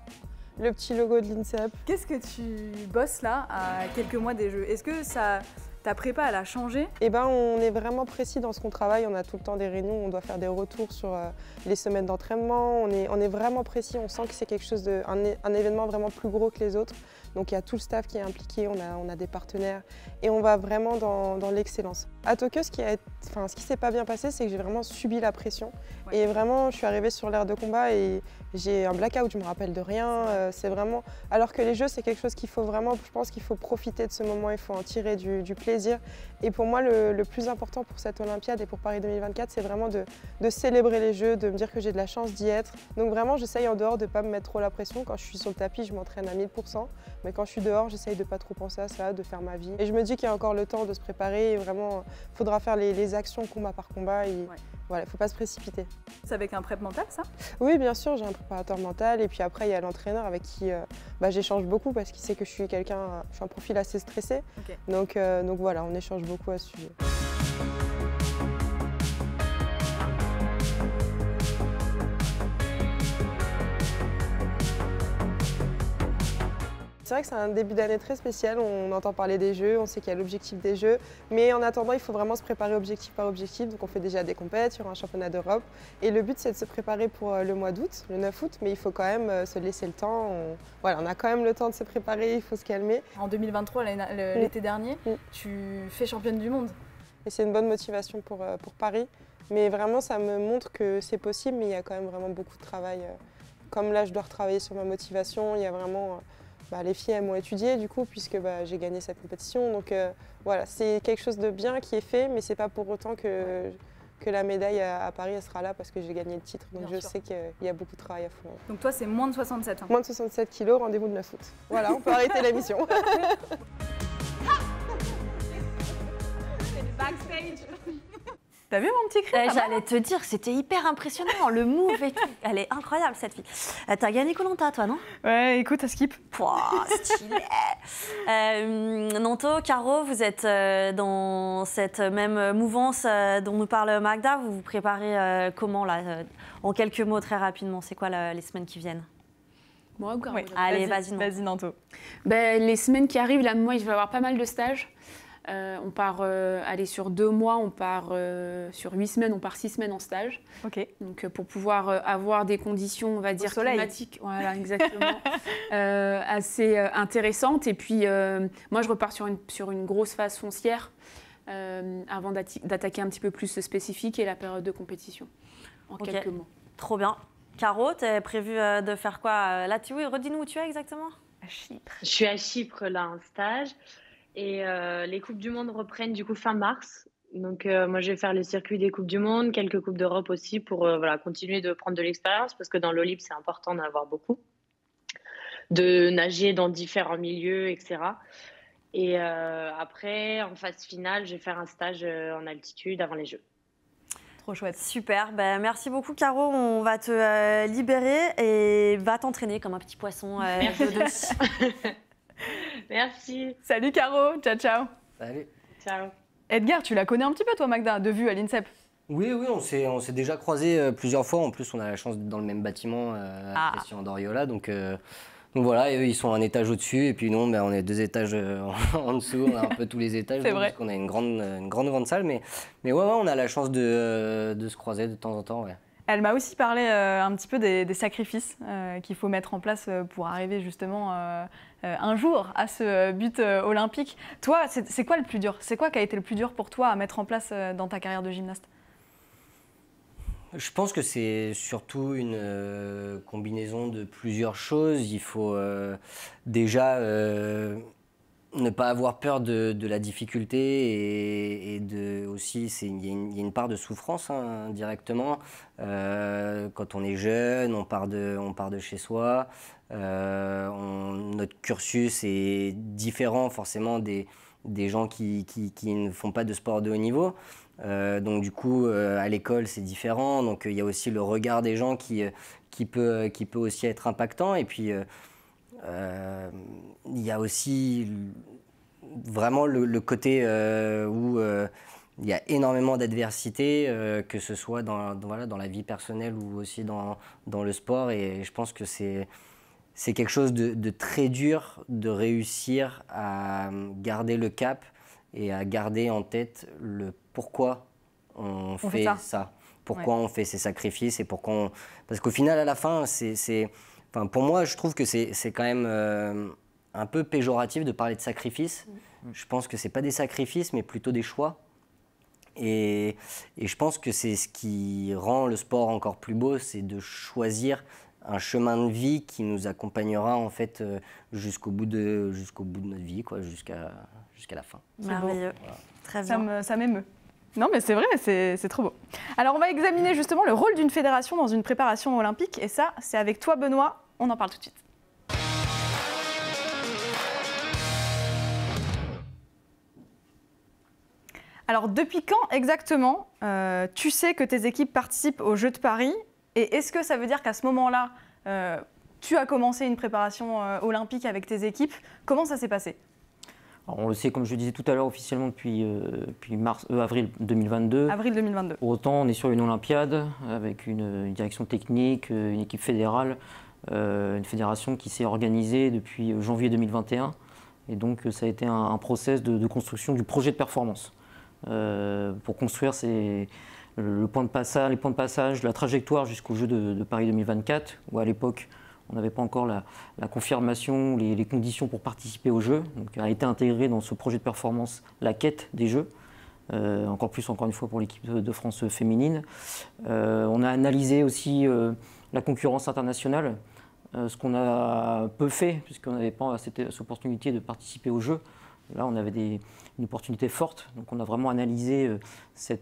le petit logo de l'INSEP. Qu'est-ce que tu bosses là, à quelques mois des Jeux Est-ce que ça, ta prépa, à a changé Eh ben, on est vraiment précis dans ce qu'on travaille. On a tout le temps des réunions, on doit faire des retours sur euh, les semaines d'entraînement. On est, vraiment précis, on sent que c'est quelque chose de, un, événement vraiment plus gros que les autres. Donc il y a tout le staff qui est impliqué, on a, on a des partenaires et on va vraiment dans, l'excellence. À Tokyo, ce qui ne enfin, s'est pas bien passé, c'est que j'ai vraiment subi la pression. Et vraiment, je suis arrivée sur l'ère de combat et j'ai un blackout, je me rappelle de rien. Euh, c'est vraiment... Alors que les jeux, c'est quelque chose qu'il faut vraiment, je pense qu'il faut profiter de ce moment, il faut en tirer du, plaisir. Et pour moi, le, plus important pour cette Olympiade et pour Paris 2024, c'est vraiment de, de célébrer les jeux, de me dire que j'ai de la chance d'y être. Donc vraiment, j'essaye en dehors de ne pas me mettre trop la pression. Quand je suis sur le tapis, je m'entraîne à 1000%. Mais quand je suis dehors, j'essaye de pas trop penser à ça, de faire ma vie. Et je me dis qu'il y a encore le temps de se préparer Vraiment, vraiment, faudra faire les, actions combat par combat. Et ne faut pas se précipiter. C'est avec un prep mental, ça Oui, bien sûr, j'ai un préparateur mental. Et puis après, il y a l'entraîneur avec qui euh, bah, j'échange beaucoup parce qu'il sait que je suis quelqu'un, je suis un profil assez stressé. Euh, donc voilà, on échange beaucoup à ce sujet. C'est vrai que c'est un début d'année très spécial, on entend parler des jeux, on sait qu'il y a l'objectif des jeux, mais en attendant, il faut vraiment se préparer objectif par objectif. Donc on fait déjà des compétitions, il y aura un championnat d'Europe. Et le but, c'est de se préparer pour euh, le mois d'août, le 9 août, mais il faut quand même euh, se laisser le temps. On... Voilà, on a quand même le temps de se préparer, il faut se calmer. En 2023, mm. l'été dernier, mm. tu fais championne du monde. Et c'est une bonne motivation pour, euh, pour Paris. Mais vraiment, ça me montre que c'est possible, mais il y a quand même vraiment beaucoup de travail. Comme là, je dois retravailler sur ma motivation, il y a vraiment bah, les filles elles m'ont étudié du coup puisque bah, j'ai gagné cette compétition. Donc euh, voilà, c'est quelque chose de bien qui est fait, mais c'est pas pour autant que, que la médaille à, Paris elle sera là parce que j'ai gagné le titre. Donc je sais qu'il y a beaucoup de travail à faire. Donc toi c'est moins de 67 hein. Moins de 67 kilos, rendez-vous de 9 août. Voilà, on peut arrêter la mission. backstage T'as vu mon petit cri euh, J'allais te dire, c'était hyper impressionnant, le move Elle est incroyable cette fille. Euh, t'as gagné Colanta, toi, non Ouais, écoute, à skip. Pouah, stylé euh, Nanto, Caro, vous êtes dans cette même mouvance dont nous parle Magda. Vous vous préparez comment, là En quelques mots, très rapidement, c'est quoi les semaines qui viennent Moi ou Caro Allez, vas-y, Nanto. ben, les semaines qui arrivent, là, moi, je vais avoir pas mal de stages. Euh, on part euh, aller sur deux mois, on part euh, sur huit semaines, on part six semaines en stage. Ok. Donc pour pouvoir avoir des conditions, on va dire climatiques, voilà exactement, assez intéressantes. Et puis moi je repars sur une grosse phase foncière avant d'attaquer un petit peu plus spécifique et la période de compétition. En quelques mots. Trop bien. Caro, tu es prévu de faire quoi là-dessus Redis-nous où tu es exactement. À Chypre. Je suis à Chypre là en stage. Et euh, les Coupes du Monde reprennent du coup fin mars. Donc euh, moi je vais faire le circuit des Coupes du Monde, quelques Coupes d'Europe aussi pour euh, voilà, continuer de prendre de l'expérience parce que dans l'Olympe c'est important d'en avoir beaucoup, de nager dans différents milieux, etc. Et après en phase finale je vais faire un stage en altitude avant les Jeux. Trop chouette. Super. Ben, merci beaucoup, Caro. On va te libérer et va t'entraîner comme un petit poisson. Euh, Merci. Salut Caro, ciao ciao. Salut. Ciao. Edgar, tu la connais un petit peu toi Magda, de vue à l'INSEP oui, oui, on s'est, on s'est déjà croisés euh, plusieurs fois. En plus, on a la chance d'être dans le même bâtiment, euh, ah. à Christian Doriola. Donc, euh, donc voilà, ils sont un étage au-dessus. Et puis nous, ben, on est deux étages euh, en, dessous. On a un peu tous les étages. C'est vrai. Parce qu'on a une grande, une grande, grande salle. Mais, mais ouais, on a la chance de, de se croiser de temps en temps. Ouais. Elle m'a aussi parlé euh, un petit peu des, sacrifices euh, qu'il faut mettre en place euh, pour arriver justement un jour à ce but olympique. Toi, c'est quoi le plus dur C'est quoi qui a été le plus dur pour toi à mettre en place dans ta carrière de gymnaste je pense que c'est surtout une combinaison de plusieurs choses. Il faut déjà ne pas avoir peur de, la difficulté et, de aussi c'est il y, a une part de souffrance hein, directement euh, quand on est jeune on part de on part de chez soi euh, notre cursus est différent forcément des des gens qui, qui, qui, ne font pas de sport de haut niveau. Euh, donc du coup, à l'école, c'est différent. Donc il y a aussi le regard des gens qui, qui, peut, qui peut aussi être impactant. Et puis euh, il y a aussi vraiment le, côté euh, où euh, il y a énormément d'adversité, que ce soit dans, voilà, dans la vie personnelle ou aussi dans, dans le sport. Et je pense que c'est, c'est quelque chose de, très dur de réussir à garder le cap et à garder en tête le pourquoi on, fait, ça. pourquoi on fait ces sacrifices et pourquoi on... Parce qu'au final, à la fin, c'est pour moi, je trouve que c'est quand même euh, un peu péjoratif de parler de sacrifice. Mm. Mm. Je pense que c'est pas des sacrifices, mais plutôt des choix. Et, je pense que c'est ce qui rend le sport encore plus beau, c'est de choisir un chemin de vie qui nous accompagnera en fait euh, jusqu'au bout de jusqu'au bout de notre vie quoi jusqu'à jusqu'à la fin. Merveilleux. Très bien. Ça m'émeut. Non, mais c'est vrai, c'est trop beau. Alors, on va examiner justement le rôle d'une fédération dans une préparation olympique. Et ça, c'est avec toi, Benoît, on en parle tout de suite. Alors depuis quand exactement euh, tu sais que tes équipes participent aux Jeux de Paris Et est-ce que ça veut dire qu'à ce moment-là, euh, tu as commencé une préparation euh, olympique avec tes équipes Comment ça s'est passé on le sait, comme je disais tout à l'heure, officiellement depuis, mars, avril 2022. Avril 2022. Pour autant, on est sur une Olympiade avec une direction technique, une équipe fédérale. Euh, une fédération qui s'est organisée depuis janvier 2021. Et donc, euh, ça a été un, un process de, construction du projet de performance euh, pour construire ces, le point de passage, les points de passage, la trajectoire jusqu'au jeu de, Paris 2024, où à l'époque on n'avait pas encore la, confirmation, les, conditions pour participer aux Jeux. Donc a été intégrée dans ce projet de performance la quête des Jeux, encore plus encore une fois pour l'équipe de, France féminine. on a analysé aussi la concurrence internationale. Euh, ce qu'on a peu fait, puisqu'on n'avait pas cette, opportunité de participer au Jeux. Là, on avait des, une opportunité forte, donc on a vraiment analysé euh,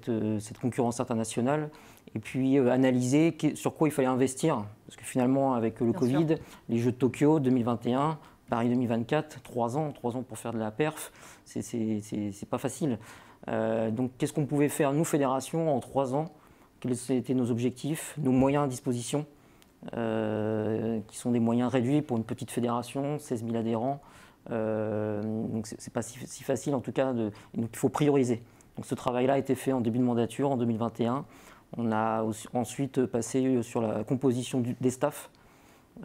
euh, cette, concurrence internationale et puis analysé sur quoi il fallait investir. Parce que finalement, avec le Covid, les Jeux de Tokyo 2021, Paris 2024, trois ans, trois ans pour faire de la perf, c'est pas facile. donc qu'est-ce qu'on pouvait faire, nous, fédération, en trois ans Quels étaient nos objectifs, nos moyens à disposition euh, qui sont des moyens réduits pour une petite fédération, 16 000 adhérents. Euh, donc c'est pas si, facile en tout cas, de, donc il faut prioriser. Donc ce travail-là a été fait en début de mandature, en 2021. On a ensuite passé euh, sur la composition des staffs.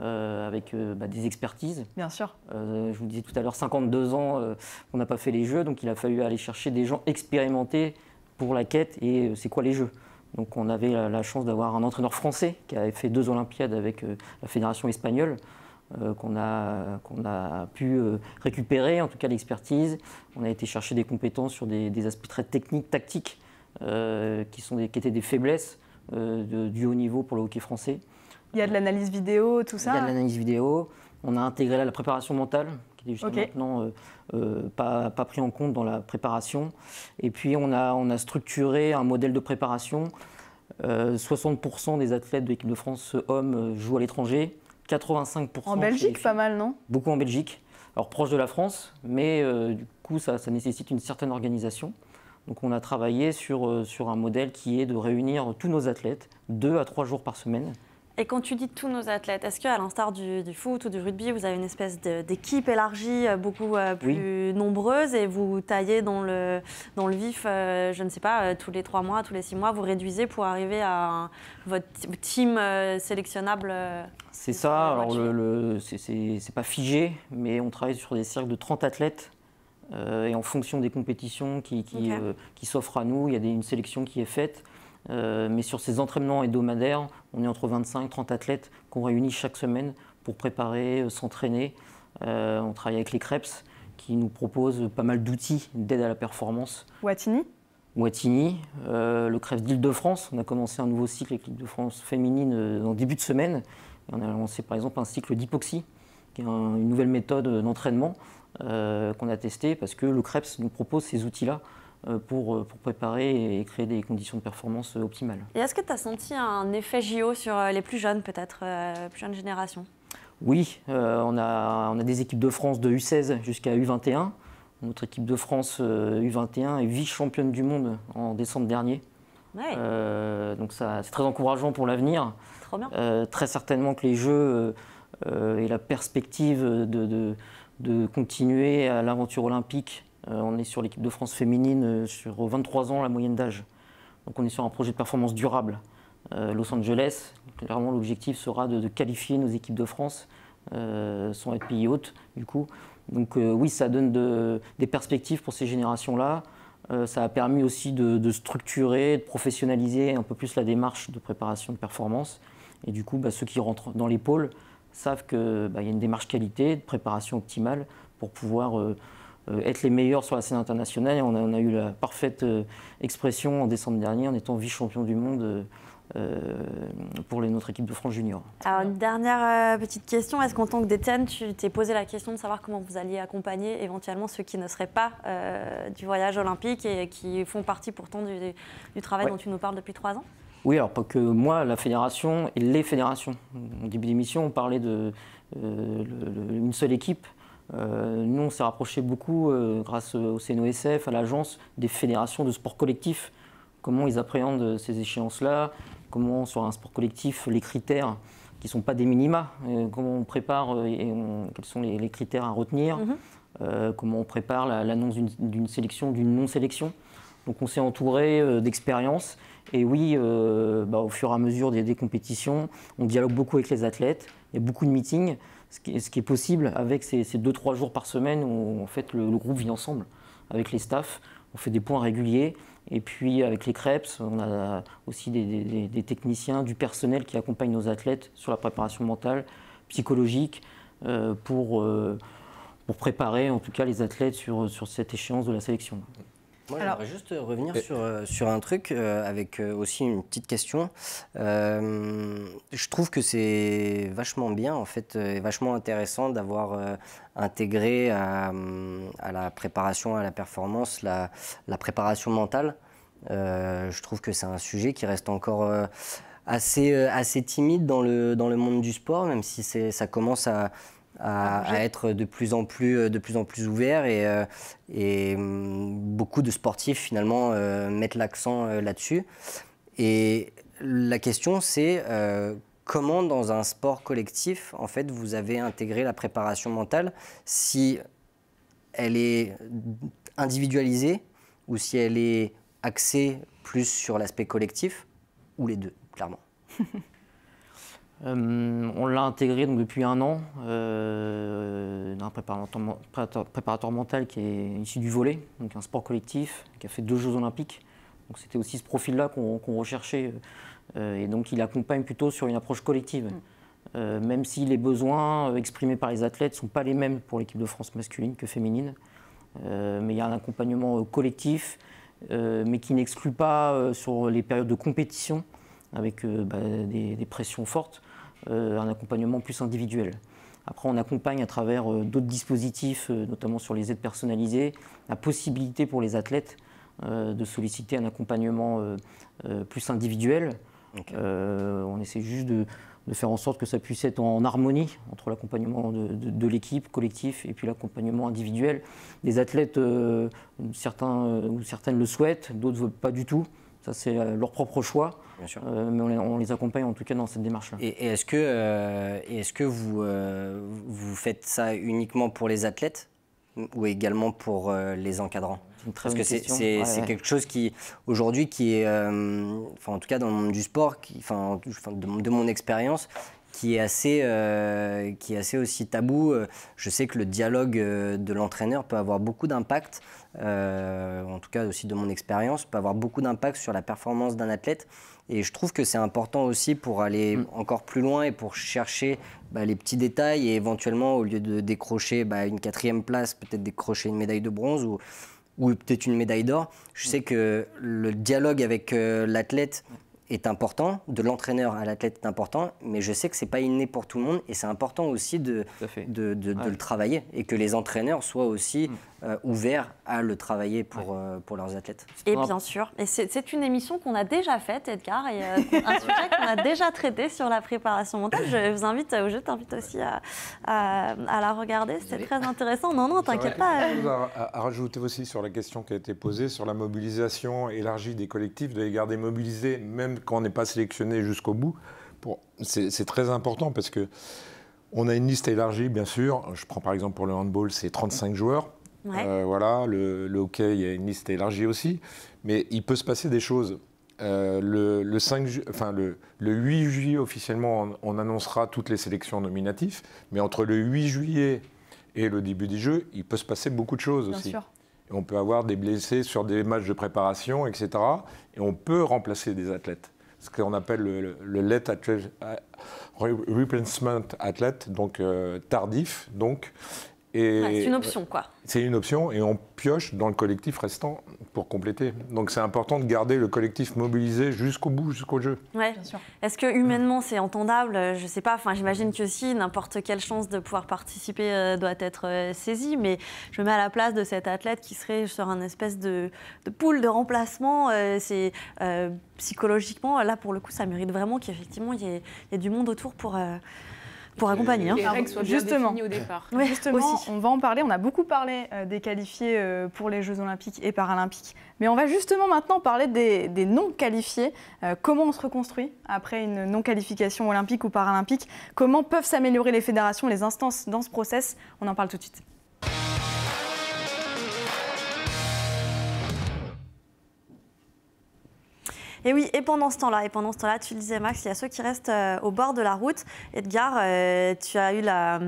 Euh, avec bah, des expertises. Bien sûr. je vous disais tout à l'heure, 52 ans, on n'a pas fait les jeux, donc il a fallu aller chercher des gens expérimentés pour la quête et c'est quoi les jeux. Donc on avait la, chance d'avoir un entraîneur français qui avait fait deux Olympiades avec euh, la fédération espagnole. Euh, qu'on a, a pu euh, récupérer, en tout cas l'expertise. On a été chercher des compétences sur des, aspects très techniques, tactiques, qui, sont étaient des faiblesses du haut niveau pour le hockey français. Il y a de l'analyse vidéo, tout ça Il y a de l'analyse vidéo. On a intégré la préparation mentale, qui est maintenant euh, euh, pas, pris en compte dans la préparation. Et puis on a, on a structuré un modèle de préparation. 60% euh, des athlètes de l'équipe de France hommes jouent à l'étranger. 85%. En Belgique, pas mal, non Beaucoup en Belgique. Alors proche de la France, mais du coup ça, ça nécessite une certaine organisation. Donc on a travaillé sur, sur un modèle qui est de réunir tous nos athlètes deux à trois jours par semaine et quand tu dis tous nos athlètes, est-ce qu'à l'instar du, foot ou du rugby, vous avez une espèce d'équipe élargie, euh, beaucoup euh, plus nombreuse, et vous taillez dans le, dans le vif, euh, je ne sais pas, tous les trois mois, tous les six mois, vous réduisez pour arriver à votre team sélectionnable C'est ça, alors le, c'est pas figé, mais on travaille sur des cercles de 30 athlètes. et en fonction des compétitions qui, qui, qui s'offrent à nous, il y a une sélection qui est faite. Euh, mais sur ces entraînements hebdomadaires, on est entre 25 et 30 athlètes qu'on réunit chaque semaine pour préparer, euh, s'entraîner. Euh, on travaille avec les CREPS qui nous proposent pas mal d'outils d'aide à la performance. Watini Watini, le CREPS d'Île-de-France. On a commencé un nouveau cycle avec l'Île-de-France féminine en début de semaine. on a lancé par exemple un cycle d'hypoxie, qui est une nouvelle méthode d'entraînement qu'on a testée parce que le CREPS nous propose ces outils-là euh, euh, pour, préparer et créer des conditions de performance euh, optimales. Et est-ce que tu as senti un effet JO sur les plus jeunes, peut-être, les plus jeunes générations Oui, on, a, des équipes de France de U16 jusqu'à U21. Notre équipe de France U21 est vice-championne du monde en décembre dernier. Ouais. donc ça, c'est très encourageant pour l'avenir. très certainement que les Jeux et la perspective de continuer à l'aventure olympique euh, on est sur l'équipe de France féminine, euh, sur 23 ans la moyenne d'âge. Donc on est sur un projet de performance durable. Euh, Los Angeles, clairement l'objectif sera de, qualifier nos équipes de France sans être pays haute, du coup. Donc oui, ça donne des perspectives pour ces générations-là. ça a permis aussi de, structurer, de professionnaliser un peu plus la démarche de préparation de performance. Et du coup, bah, ceux qui rentrent dans les pôles savent qu'il bah, y a une démarche qualité, de préparation optimale pour pouvoir euh, être les meilleurs sur la scène internationale. on a, on a eu la parfaite euh, expression en décembre dernier en étant vice-champion du monde. Euh, pour les, notre équipe de France junior. Alors, une dernière petite question. Est-ce qu'en tant que DTN, tu t'es posé la question de savoir comment vous alliez accompagner éventuellement ceux qui ne seraient pas du voyage olympique et qui font partie pourtant du, travail dont tu nous parles depuis trois ans oui, alors pas que moi, la fédération et les fédérations. Au début d'émission, on parlait d'une seule équipe. Euh, nous, on s'est rapproché beaucoup, euh, grâce au CNOSF, à l'agence, des fédérations de sport collectif. Comment ils appréhendent euh, ces échéances-là Comment, sur un sport collectif, les critères qui ne sont pas des minima Comment on prépare et quels sont les, critères à retenir mhm. Comment on prépare l'annonce d'une sélection, d'une non-sélection Donc, on s'est entouré d'expériences. Et oui, bah, au fur et à mesure des, des compétitions, on dialogue beaucoup avec les athlètes. Il y a beaucoup de meetings ce qui, est possible avec ces, deux-trois jours par semaine où en fait le, groupe vit ensemble avec les staffs. On fait des points réguliers et puis avec les crêpes, on a aussi des, techniciens, du personnel qui accompagne nos athlètes sur la préparation mentale, psychologique, euh, euh, pour, préparer en tout cas les athlètes sur cette échéance de la sélection. Moi, j'aimerais juste euh, revenir sur, euh, sur un truc euh, avec aussi une petite question. je trouve que c'est vachement bien, en fait, et vachement intéressant d'avoir intégré hum, à, la préparation, à la performance, la, préparation mentale. je trouve que c'est un sujet qui reste encore assez, assez timide dans le, dans le monde du sport, même si ça commence à, ah, à, être de plus en plus, de plus, en plus ouvert et hum, beaucoup de sportifs finalement euh, mettent l'accent euh, là-dessus. Et la question c'est euh, comment dans un sport collectif, en fait, vous avez intégré la préparation mentale si elle est individualisée ou si elle est axée plus sur l'aspect collectif ou les deux, clairement. Euh, on l'a intégré donc, depuis un an euh, préparateur, mental qui est issu du volet, donc un sport collectif qui a fait deux Jeux olympiques. Donc c'était aussi ce profil-là qu'on recherchait euh, et donc il accompagne plutôt sur une approche collective, mm. euh, même si les besoins exprimés par les athlètes ne sont pas les mêmes pour l'équipe de France masculine que féminine. mais il y a un accompagnement collectif, mais qui n'exclut pas sur les périodes de compétition avec bah, des, pressions fortes, euh, un accompagnement plus individuel. Après, on accompagne à travers euh, d'autres dispositifs, euh, notamment sur les aides personnalisées, la possibilité pour les athlètes de solliciter un accompagnement plus individuel. on essaie juste de, faire en sorte que ça puisse être en harmonie entre l'accompagnement de, l'équipe, collectif, et puis l'accompagnement individuel. Des athlètes, certains ou certaines le souhaitent, d'autres veulent pas du tout. Ça, c'est leur propre choix. Bien sûr. Euh, mais on les, accompagne en tout cas dans cette démarche-là. Et, est-ce que, euh, est-ce que vous, euh, vous faites ça uniquement pour les athlètes ou également pour les encadrants parce que c'est quelque chose qui aujourd'hui qui est en tout cas dans le monde du sport qui de, mon expérience qui est assez qui est assez aussi tabou je sais que le dialogue de l'entraîneur peut avoir beaucoup d'impact en tout cas aussi de mon expérience peut avoir beaucoup d'impact sur la performance d'un athlète et je trouve que c'est important aussi pour aller mm. encore plus loin et pour chercher bah, les petits détails et éventuellement, au lieu de décrocher bah, une quatrième place, peut-être décrocher une médaille de bronze ou, ou peut-être une médaille d'or. Je mm. sais que le dialogue avec euh, l'athlète est important, de l'entraîneur à l'athlète est important, mais je sais que c'est pas inné pour tout le monde et c'est important aussi de, de, de, le travailler et que les entraîneurs soient aussi mm. Euh, ouvert ouverts à le travailler pour, euh, pour leurs athlètes. Et bien sûr, et c'est une émission qu'on a déjà faite, Edgar, et euh, un sujet qu'on a déjà traité sur la préparation mentale. Je vous invite, je t'invite aussi à, à, la regarder, c'était très intéressant. Non, non, t'inquiète pas. À, à, rajouter aussi sur la question qui a été posée, sur la mobilisation élargie des collectifs, de les garder mobilisés, même quand on n'est pas sélectionné jusqu'au bout. Pour... C'est très important parce que on a une liste élargie, bien sûr. Je prends par exemple pour le handball, c'est 35 joueurs. Euh, voilà, le, hockey, il y a une liste élargie aussi. Mais il peut se passer des choses. Euh, le, 5 8 juillet, officiellement, on, annoncera toutes les sélections nominatives. Mais entre le 8 juillet et le début des Jeux, il peut se passer beaucoup de choses aussi. on peut avoir des blessés sur des matchs de préparation, etc. Et on peut remplacer des athlètes. Ce qu'on appelle le, let euh, replacement athlète, donc tardif. Donc, c'est une option, quoi. C'est une option et on pioche dans le collectif restant pour compléter. Donc c'est important de garder le collectif mobilisé jusqu'au bout, jusqu'au jeu. Ouais. Est-ce que humainement c'est entendable Je ne sais pas. Enfin, j'imagine que si n'importe quelle chance de pouvoir participer euh, doit être euh, saisie, mais je me mets à la place de cet athlète qui serait sur un espèce de, poule de remplacement. Euh, c'est psychologiquement là pour le coup, ça mérite vraiment qu'effectivement il y, y, ait du monde autour pour pour accompagner. Hein. justement. au départ. justement, on va en parler. On a beaucoup parlé euh, des qualifiés euh, pour les Jeux Olympiques et Paralympiques. Mais on va justement maintenant parler des, non qualifiés. Euh, comment on se reconstruit après une non qualification olympique ou paralympique Comment peuvent s'améliorer les fédérations, les instances dans ce process On en parle tout de suite. Et oui, et pendant ce temps-là, et pendant ce temps-là, tu le disais Max, il y a ceux qui restent euh, au bord de la route. Edgar, euh, tu as eu la,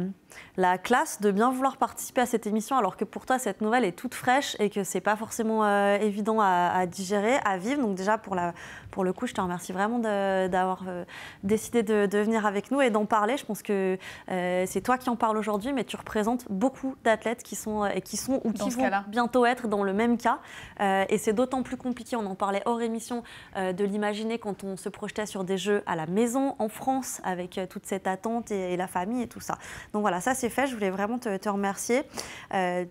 la classe de bien vouloir participer à cette émission alors que pour toi cette nouvelle est toute fraîche et que c'est pas forcément euh, évident à, à, digérer, à vivre. Donc déjà pour la, pour le coup, je te remercie vraiment d'avoir euh, décidé de, de, venir avec nous et d'en parler. Je pense que euh, c'est toi qui en parles aujourd'hui, mais tu représentes beaucoup d'athlètes qui sont, euh, et qui sont ou qui vont bientôt être dans le même cas. et c'est d'autant plus compliqué, on en parlait hors émission, de l'imaginer quand on se projetait sur des jeux à la maison, en France, avec toute cette attente et, la famille et tout ça. Donc voilà, ça c'est fait. Je voulais vraiment te, remercier.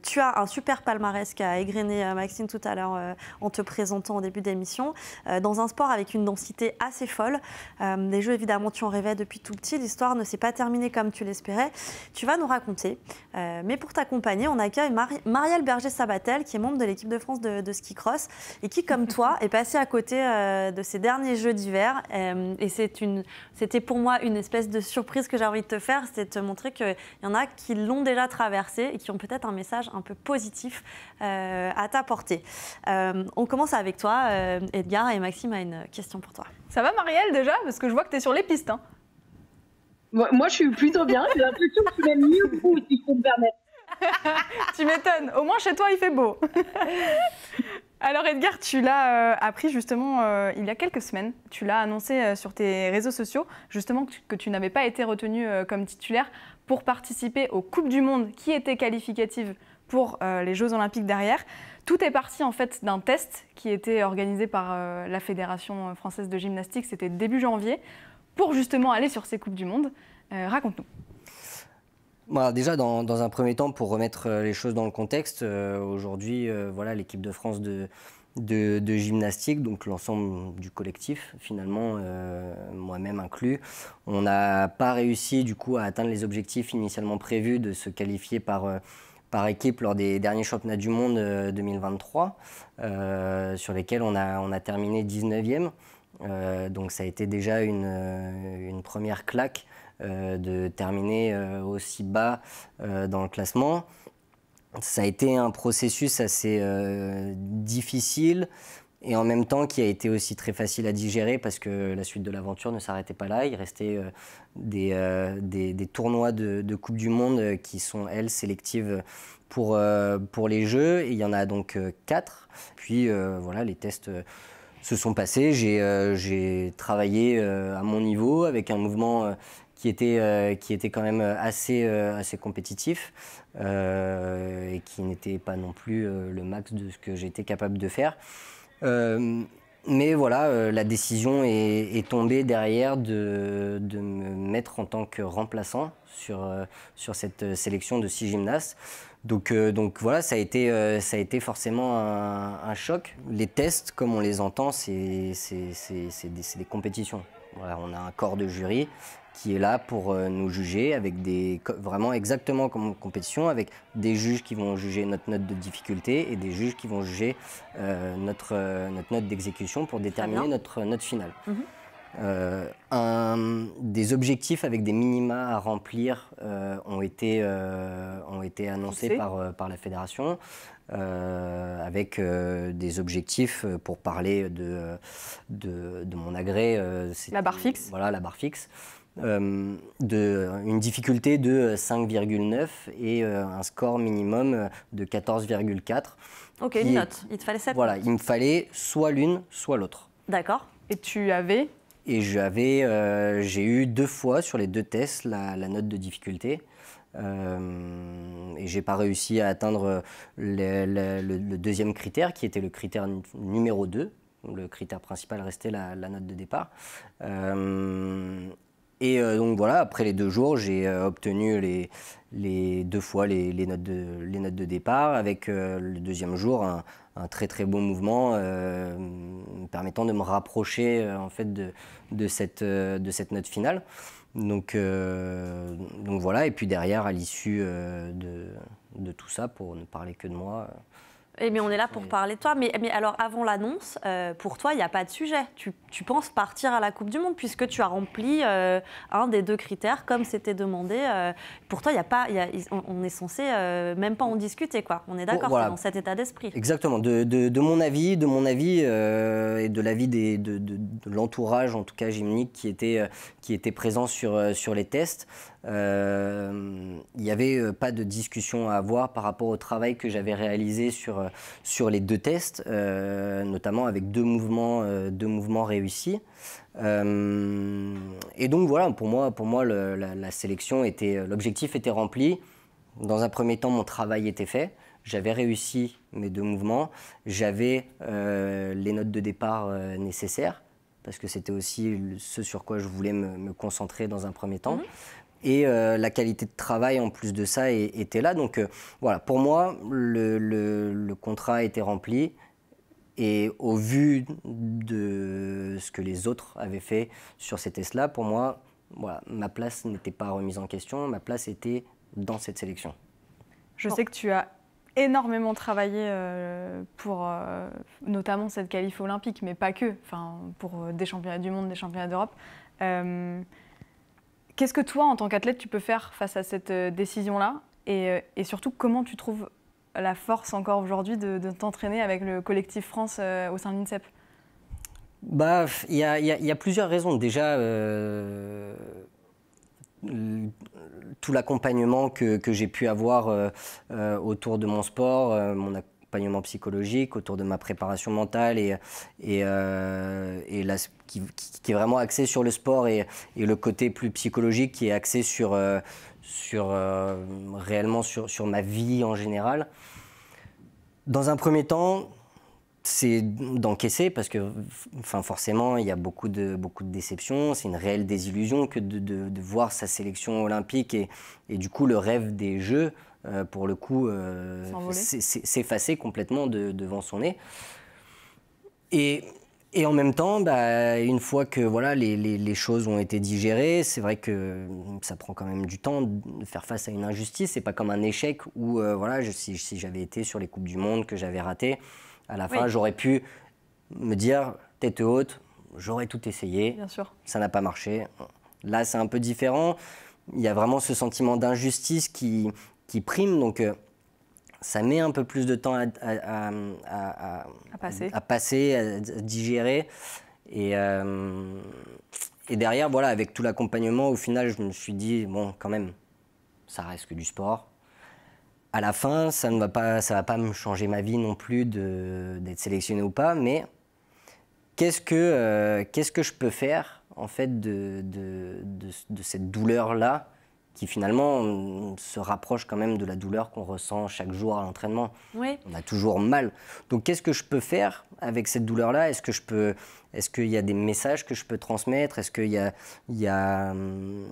tu as un super palmarès qu'a égrené Maxime tout à l'heure en te présentant au début d'émission. dans un sport avec une densité assez folle. Euh, des jeux, évidemment, tu en rêvais depuis tout petit. L'histoire ne s'est pas terminée comme tu l'espérais. Tu vas nous raconter. Euh, mais pour t'accompagner, on accueille Marielle Berger-Sabatel, qui est membre de l'équipe de France de, ski cross et qui, comme toi, est passée à côté euh, de ces derniers Jeux d'hiver. Euh, et c'était pour moi une espèce de surprise que j'ai envie de te faire. C'est de te montrer qu'il y en a qui l'ont déjà traversé et qui ont peut-être un message un peu positif à t'apporter. on commence avec toi, Edgar, et Maxime a une euh, question pour toi. Ça va, Marielle, déjà Parce que je vois que tu es sur les pistes. Hein. Moi, je suis plutôt bien. J'ai l'impression que tu m'aimes mieux que si me permettre. tu m'étonnes. Au moins, chez toi, il fait beau. Alors Edgar, tu l'as euh, appris justement euh, il y a quelques semaines, tu l'as annoncé sur tes réseaux sociaux, justement que tu, que tu n'avais pas été retenu comme titulaire pour participer aux Coupes du Monde qui étaient qualificatives pour les Jeux Olympiques derrière tout est parti en fait d'un test qui était organisé par euh, la Fédération française de gymnastique, c'était début janvier, pour justement aller sur ces Coupes du Monde. Euh, raconte-nous. Bah, déjà, dans, un premier temps, pour remettre euh, les choses dans le contexte, aujourd'hui, voilà, l'équipe de France de, de, de gymnastique, donc l'ensemble du collectif, finalement, moi-même inclus, on n'a pas réussi du coup à atteindre les objectifs initialement prévus de se qualifier par par équipe lors des derniers championnats du monde 2023, euh, euh, sur lesquels on a, terminé 19e. Euh, donc ça a été déjà une, première claque de terminer aussi bas dans le classement. Ça a été un processus assez difficile et en même temps qui a été aussi très facile à digérer parce que la suite de l'aventure ne s'arrêtait pas là. Il restait euh, euh, des, tournois de, Coupe du Monde euh, qui sont, elles, sélectives pour, les jeux. Et il y en a donc quatre. Puis voilà, les tests se sont passés. J'ai travaillé à mon niveau avec un mouvement qui était, quand même assez, assez compétitif et qui n'était pas non plus le max de ce que j'étais capable de faire. Euh, mais voilà, euh, la décision est, tombée derrière de, me mettre en tant que remplaçant sur, euh, sur cette sélection de six gymnastes. Donc, donc, voilà, ça a été, ça a été forcément un, choc. Les tests, comme on les entend, c'est des, des, compétitions. Voilà, on a un corps de jury qui est là pour euh, nous juger avec des vraiment exactement comme compétition avec des juges qui vont juger notre note de difficulté et des juges qui vont juger euh, notre, euh, notre note d'exécution pour déterminer notre note finale. Mhm. des objectifs avec des minima à remplir ont, été, ont été annoncés par, par la fédération, avec des objectifs pour parler de, de, de mon agrès. la barre fixe. Voilà, la barre fixe. Euh, de, euh, une difficulté de 5,9 euh, et un score minimum de 14,4. Ok, une note. il te fallait 7 Voilà, il me fallait soit l'une, soit l'autre. D'accord. Et tu avais Et j'avais, j'ai eu deux fois sur les deux tests la, note de difficulté. Euh, et j'ai pas réussi à atteindre le, deuxième critère, qui était le critère numéro 2. Le critère principal restait la, note de départ. Euh, et euh, donc voilà, après les deux jours, j'ai euh, obtenu les, deux fois les, notes de, départ, avec euh, le deuxième jour un, très très beau mouvement permettant de me rapprocher en fait de, cette, note finale. Donc, voilà, et puis derrière, à l'issue de, tout ça, pour ne parler que de moi. Et eh, mais on est là pour parler de toi. Mais, mais alors, avant l'annonce, euh, pour toi, il n'y a pas de sujet. Tu, tu, penses partir à la Coupe du Monde puisque tu as rempli euh, un des deux critères comme c'était demandé. Euh. pour toi, il y a pas, on, n'est est censé même pas en discuter, quoi. On est d'accord dans cet état d'esprit. Exactement. De, de, de, mon avis, de mon avis et de l'avis de, de l'entourage, en tout cas gymnique, qui était, qui était présent sur, sur les tests. Euh, il n'y avait euh, pas de discussion à avoir par rapport au travail que j'avais réalisé sur, euh, sur les deux tests, notamment avec deux mouvements, deux mouvements réussis. et donc voilà, pour moi, pour moi la, sélection était, l'objectif était rempli. Dans un premier temps, mon travail était fait. J'avais réussi mes deux mouvements. J'avais les notes de départ nécessaires parce que c'était aussi ce sur quoi je voulais me, concentrer dans un premier temps. Mmh. Et euh, la qualité de travail en plus de ça était là. Donc euh, voilà, pour moi, le, contrat était été rempli. Et au vu de ce que les autres avaient fait sur ces tests-là, pour moi, voilà, ma place n'était pas remise en question, ma place était dans cette sélection. Je sais que tu as énormément travaillé euh, pour notamment cette qualif olympique, mais pas que, enfin, pour des championnats du monde, des championnats d'Europe. Qu'est-ce que toi, en tant qu'athlète, tu peux faire face à cette euh, décision-là euh, et, surtout, comment tu trouves la force encore aujourd'hui de, t'entraîner avec le collectif France euh, au sein de l'INSEP bah, il y, a plusieurs raisons. Déjà, tout l'accompagnement que, j'ai pu avoir autour de mon sport, mon psychologique, autour de ma préparation mentale et, euh, qui, est vraiment axé sur le sport et, le côté plus psychologique qui est axé sur, euh, euh, réellement sur, ma vie en général. Dans un premier temps, c'est d'encaisser parce que enfin forcément il y a beaucoup de beaucoup de déceptions c'est une réelle désillusion que de, voir sa sélection olympique et, du coup le rêve des jeux euh, pour le coup, euh, s'effacer complètement devant son nez. Et, et en même temps, bah, une fois que voilà, les, les, choses ont été digérées, c'est vrai que ça prend quand même du temps de faire face à une injustice. C'est pas comme un échec où, euh, voilà, si, si j'avais été sur les Coupes du Monde, que j'avais raté, à la fin, j'aurais pu me dire, tête haute, j'aurais tout essayé. Bien sûr. Ça n'a pas marché. Là, c'est un peu différent. Il y a vraiment ce sentiment d'injustice qui, qui prime. Donc, euh, ça met un peu plus de temps à, passer. à digérer. Et, euh, et derrière, voilà, avec tout l'accompagnement, au final, je me suis dit, bon, quand même, ça reste que du sport. À la fin, ça ne va pas, ça va pas me changer ma vie non plus d'être sélectionné ou pas, mais qu'est-ce que, euh, quest que je peux faire, en fait, de cette douleur-là qui finalement mm, se rapproche quand même de la douleur qu'on ressent chaque jour à l'entraînement. On a toujours mal. Donc qu'est-ce que je peux faire avec cette douleur-là Est-ce que je peux est-ce qu'il y a des messages que je peux transmettre Est-ce qu'il y a, il y hum,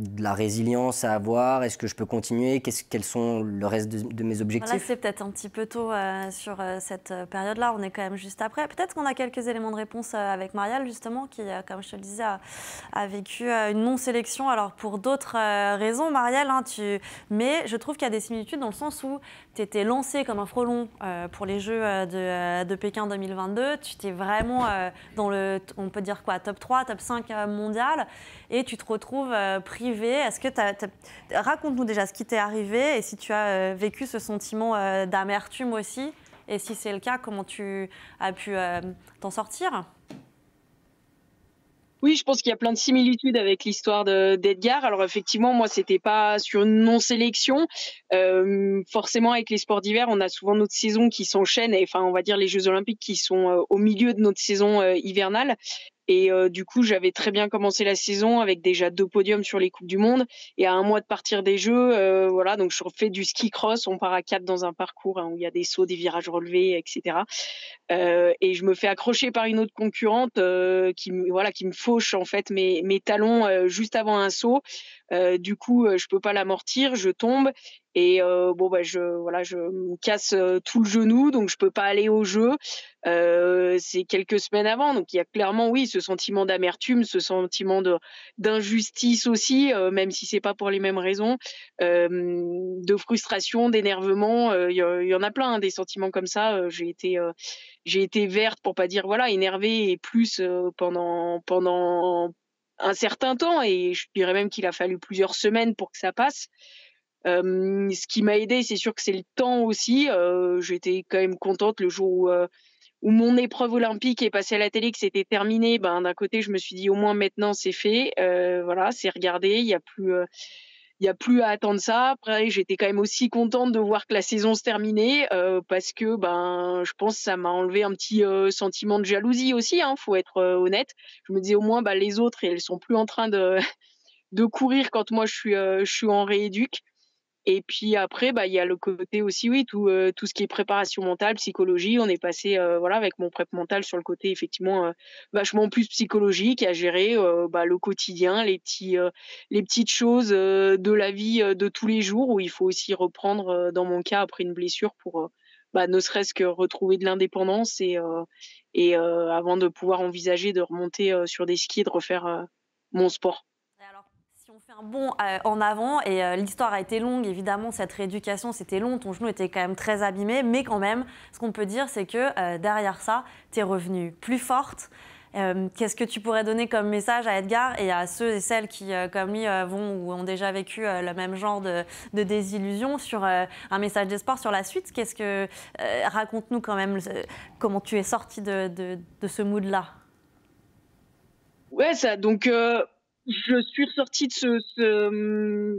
de la résilience à avoir Est-ce que je peux continuer Quels sont le reste de, mes objectifs c'est peut-être un petit peu tôt euh, sur euh, cette euh, période-là. On est quand même juste après. Peut-être qu'on a quelques éléments de réponse avec Marielle, justement, qui, comme je te le disais, a, vécu une non-sélection. Alors, pour d'autres raisons, Marielle, hein, tu... mais je trouve qu'il y a des similitudes dans le sens où t'étais lancé comme un frelon euh, pour les Jeux euh, euh, de, Pékin 2022. Tu t'es vraiment dans le, on peut dire quoi, top 3, top 5 mondial. Et tu te retrouves privé. Est-ce que Raconte-nous déjà ce qui t'est arrivé et si tu as vécu ce sentiment d'amertume aussi. Et si c'est le cas, comment tu as pu t'en sortir oui, je pense qu'il y a plein de similitudes avec l'histoire d'Edgar. Alors effectivement, moi, c'était pas sur une non-sélection. Euh, forcément, avec les sports d'hiver, on a souvent notre saison qui s'enchaîne, et enfin, on va dire les Jeux Olympiques qui sont euh, au milieu de notre saison euh, hivernale. Et euh, du coup, j'avais très bien commencé la saison avec déjà deux podiums sur les Coupes du Monde. Et à un mois de partir des Jeux, euh, voilà, donc je fais du ski cross. On part à quatre dans un parcours hein, où il y a des sauts, des virages relevés, etc. Euh, et je me fais accrocher par une autre concurrente qui, voilà, qui me fauche en fait mes, mes talons juste avant un saut. du coup, je peux pas l'amortir, je tombe et euh, bon, bah, je, voilà, je me casse euh, tout le genou, donc je peux pas aller au jeu. Euh, c'est quelques semaines avant, donc il y a clairement, oui, ce sentiment d'amertume, ce sentiment de, d'injustice aussi, même si c'est pas pour les mêmes raisons, de frustration, d'énervement. Il y, en a plein hein, des sentiments comme ça. j'ai été, j'ai été verte pour pas dire voilà, énervée et plus pendant pendant un certain temps, et je dirais même qu'il a fallu plusieurs semaines pour que ça passe ce qui m'a aidé, c'est sûr que c'est le temps aussi. J'étais quand même contente le jour où, mon épreuve olympique est passée à la télé, que c'était terminé. Ben, D'un côté, je me suis dit au moins maintenant c'est fait. voilà, c'est regardé. Il n'y a plus. il y a plus à attendre ça. Après, j'étais quand même aussi contente de voir que la saison se terminait parce que, ben, je pense que ça m'a enlevé un petit sentiment de jalousie aussi. Il hein, faut être honnête. Je me disais au moins, ben, les autres, elles sont plus en train de, de courir quand moi je suis, je suis en rééduque. Et puis après, bah, il y a le côté aussi, oui, tout, euh, tout ce qui est préparation mentale, psychologie. On est passé, euh, voilà, avec mon prep mental sur le côté effectivement euh, vachement plus psychologique à gérer bah, le quotidien, les petits, les petites choses de la vie de tous les jours où il faut aussi reprendre, dans mon cas, après une blessure pour bah, ne serait-ce que retrouver de l'indépendance et, et avant de pouvoir envisager de remonter sur des skis de refaire mon sport fait un bond euh, en avant et euh, l'histoire a été longue, évidemment, cette rééducation, c'était long, ton genou était quand même très abîmé, mais quand même, ce qu'on peut dire, c'est que euh, derrière ça, tu es revenue plus forte. Qu'est-ce que tu pourrais donner comme message à Edgar et à ceux et celles qui, comme lui, vont ou ont déjà vécu le même genre de, désillusion sur un message d'espoir sur la suite Qu'est-ce que raconte-nous quand même comment tu es sortie de, ce mood-là Ouais, ça. Donc je suis ressortie de, ce,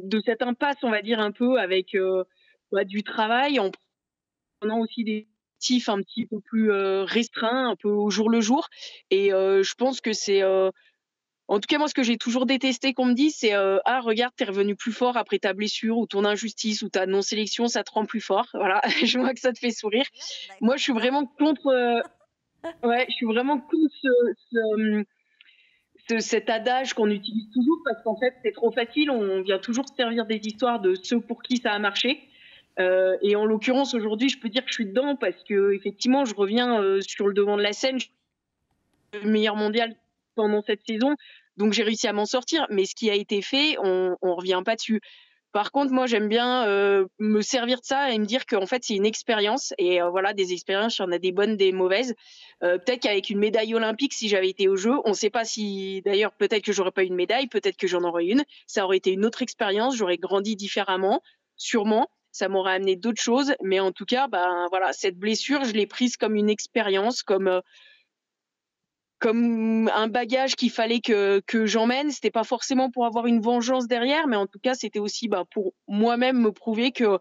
de cette impasse, on va dire, un peu avec euh, bah, du travail, en prenant aussi des actifs un petit peu plus euh, restreints, un peu au jour le jour. Et euh, je pense que c'est. Euh, en tout cas, moi, ce que j'ai toujours détesté qu'on me dise, c'est euh, Ah, regarde, t'es revenu plus fort après ta blessure ou ton injustice ou ta non-sélection, ça te rend plus fort. Voilà, je vois que ça te fait sourire. Moi, je suis vraiment contre. Euh, ouais, je suis vraiment contre ce, ce hum, cet adage qu'on utilise toujours parce qu'en fait c'est trop facile, on vient toujours se servir des histoires de ceux pour qui ça a marché. Euh, et en l'occurrence aujourd'hui, je peux dire que je suis dedans parce que effectivement, je reviens euh, sur le devant de la scène, je suis le meilleur mondial pendant cette saison, donc j'ai réussi à m'en sortir. Mais ce qui a été fait, on, on revient pas dessus. Par contre, moi, j'aime bien euh, me servir de ça et me dire qu'en fait, c'est une expérience. Et euh, voilà, des expériences, il y en a des bonnes, des mauvaises. Euh, peut-être qu'avec une médaille olympique, si j'avais été au jeu on ne sait pas si, d'ailleurs, peut-être que j'aurais pas eu une médaille, peut-être que j'en aurais une. Ça aurait été une autre expérience, j'aurais grandi différemment, sûrement. Ça m'aurait amené d'autres choses. Mais en tout cas, ben, voilà, cette blessure, je l'ai prise comme une expérience, comme comme un bagage qu'il fallait que, que j'emmène. C'était pas forcément pour avoir une vengeance derrière, mais en tout cas, c'était aussi bah, pour moi-même me prouver que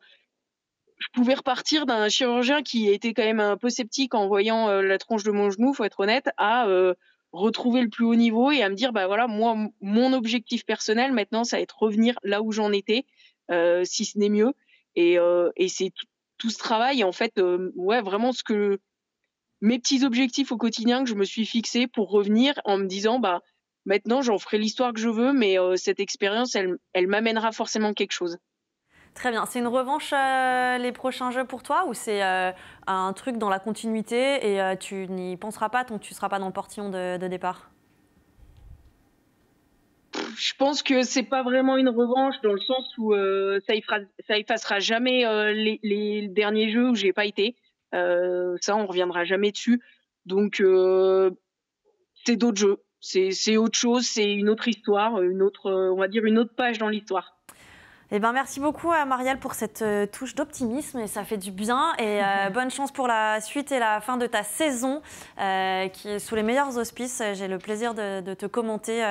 je pouvais repartir d'un chirurgien qui était quand même un peu sceptique en voyant euh, la tronche de mon genou, faut être honnête, à euh, retrouver le plus haut niveau et à me dire bah voilà, moi, mon objectif personnel maintenant, ça va être revenir là où j'en étais, euh, si ce n'est mieux. Et, et c'est tout, ce travail, en fait, ouais, vraiment ce que mes petits objectifs au quotidien que je me suis fixé pour revenir en me disant bah maintenant j'en ferai l'histoire que je veux, mais euh, cette expérience elle, m'amènera forcément quelque chose. Très bien. C'est une revanche euh, les prochains jeux pour toi ou c'est euh, un truc dans la continuité et tu n'y penseras pas tant que tu ne seras pas dans le portillon de, départ je pense que ce n'est pas vraiment une revanche dans le sens où ça, effacera, jamais les, les, derniers jeux où j'ai pas été. Euh, ça, on reviendra jamais dessus. Donc, euh, c'est d'autres jeux. C'est autre chose, c'est une autre histoire, une autre, euh, on va dire une autre page dans l'histoire. Eh ben, merci beaucoup à Marielle pour cette touche d'optimisme et ça fait du bien. Et mhm. bonne chance pour la suite et la fin de ta saison qui est sous les meilleurs auspices. J'ai le plaisir de, te commenter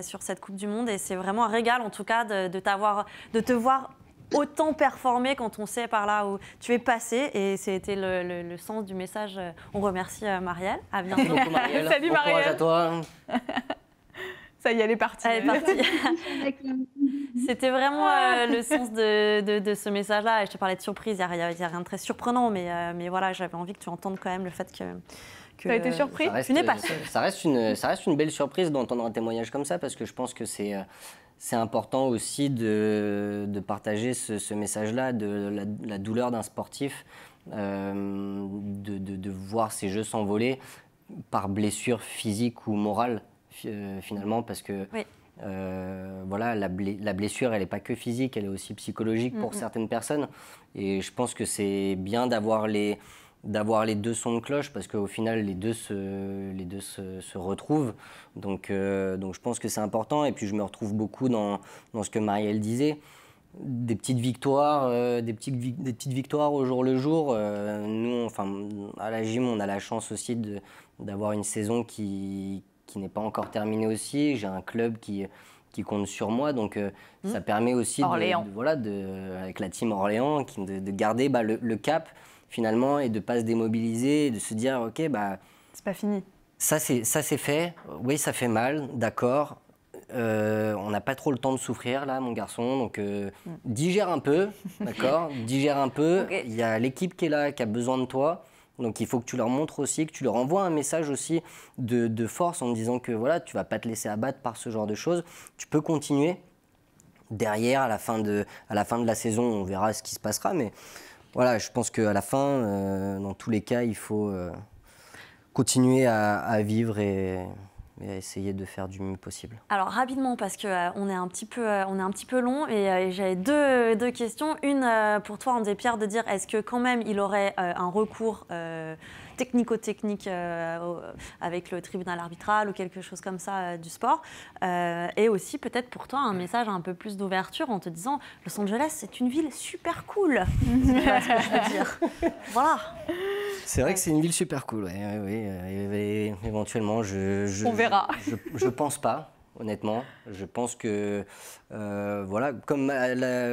sur cette Coupe du Monde et c'est vraiment un régal en tout cas de, de te voir autant performé quand on sait par là où tu es passé. Et c'était le, le, sens du message. On remercie euh, Marielle. À bientôt. Beaucoup, Marielle. Salut Marielle. à toi. Ça y est, elle est partie. Elle est partie. C'était vraiment euh, le sens de, ce message-là. Et je te parlais de surprise. Il n'y a, rien de très surprenant, mais, euh, mais voilà, j'avais envie que tu entendes quand même le fait que. Tu as été surpris Tu n'es pas Ça reste, une, ça reste une belle surprise d'entendre un témoignage comme ça parce que je pense que c'est c'est important aussi de, de partager ce, ce message-là, de la, douleur d'un sportif, euh, de, de, voir ses jeux s'envoler par blessure physique ou morale, euh, finalement, parce que euh, voilà, la, la, blessure, elle n'est pas que physique, elle est aussi psychologique pour certaines personnes. Et je pense que c'est bien d'avoir les d'avoir les deux sons de cloche parce qu'au final les deux se, les deux se, retrouvent. Donc, euh, donc je pense que c'est important et puis je me retrouve beaucoup dans, dans ce que Marielle disait. Des petites victoires, euh, des, petites, des petites victoires au jour le jour. Euh, nous, enfin, à la gym, on a la chance aussi d'avoir une saison qui, qui n'est pas encore terminée aussi. J'ai un club qui, qui compte sur moi. Donc ça mmh. permet aussi, voilà, de, avec la team Orléans, de, garder bah, le, cap finalement et de pas se démobiliser, et de se dire ok bah c'est pas fini. Ça c'est ça c'est fait. Oui ça fait mal, d'accord. Euh, on n'a pas trop le temps de souffrir là, mon garçon. Donc euh, mm. digère un peu, d'accord. digère un peu. Il y a l'équipe qui est là, qui a besoin de toi. Donc il faut que tu leur montres aussi, que tu leur envoies un message aussi de, force en disant que voilà, tu vas pas te laisser abattre par ce genre de choses. Tu peux continuer. Derrière, à la fin de, à la, fin de la saison, on verra ce qui se passera. Mais voilà, je pense qu'à la fin, euh, dans tous les cas, il faut euh, continuer à, vivre et, à essayer de faire du mieux possible. Alors rapidement parce qu'on euh, est un petit peu est un petit peu long et, j'avais deux, deux, questions. Une pour toi André Pierre de dire est-ce que quand même il aurait un recours technico-technique euh, avec le tribunal arbitral ou quelque chose comme ça euh, du sport. Euh, et aussi peut-être pour toi un message un peu plus d'ouverture en te disant Los Angeles, c'est une ville super cool. voilà ce que je veux dire. C'est vrai que c'est une ville super cool, éventuellement, je, verra. Je, pense pas honnêtement. Je pense que, voilà, comme,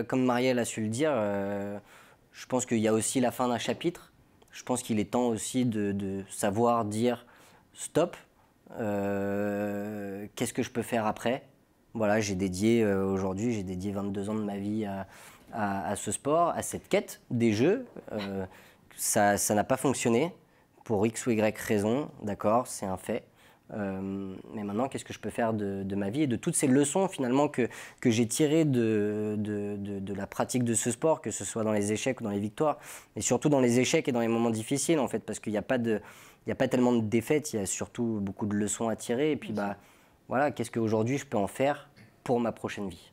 comme Marielle a su le dire, je pense qu'il y a aussi la fin d'un chapitre je pense qu'il est temps aussi de, savoir dire stop, euh, qu'est-ce que je peux faire après Voilà, j'ai dédié euh, aujourd'hui, j'ai dédié 22 ans de ma vie à, ce sport, à cette quête des jeux. Euh, ça n'a pas fonctionné pour X ou Y raison, d'accord, c'est un fait. Euh, mais maintenant, qu'est-ce que je peux faire de, ma vie et de toutes ces leçons finalement que, que j'ai tirées de, de, la pratique de ce sport, que ce soit dans les échecs ou dans les victoires, mais surtout dans les échecs et dans les moments difficiles en fait, parce qu'il n'y a, pas de, il a pas tellement de défaites, il y a surtout beaucoup de leçons à tirer. Et puis, bah, voilà, qu'est-ce qu'aujourd'hui je peux en faire pour ma prochaine vie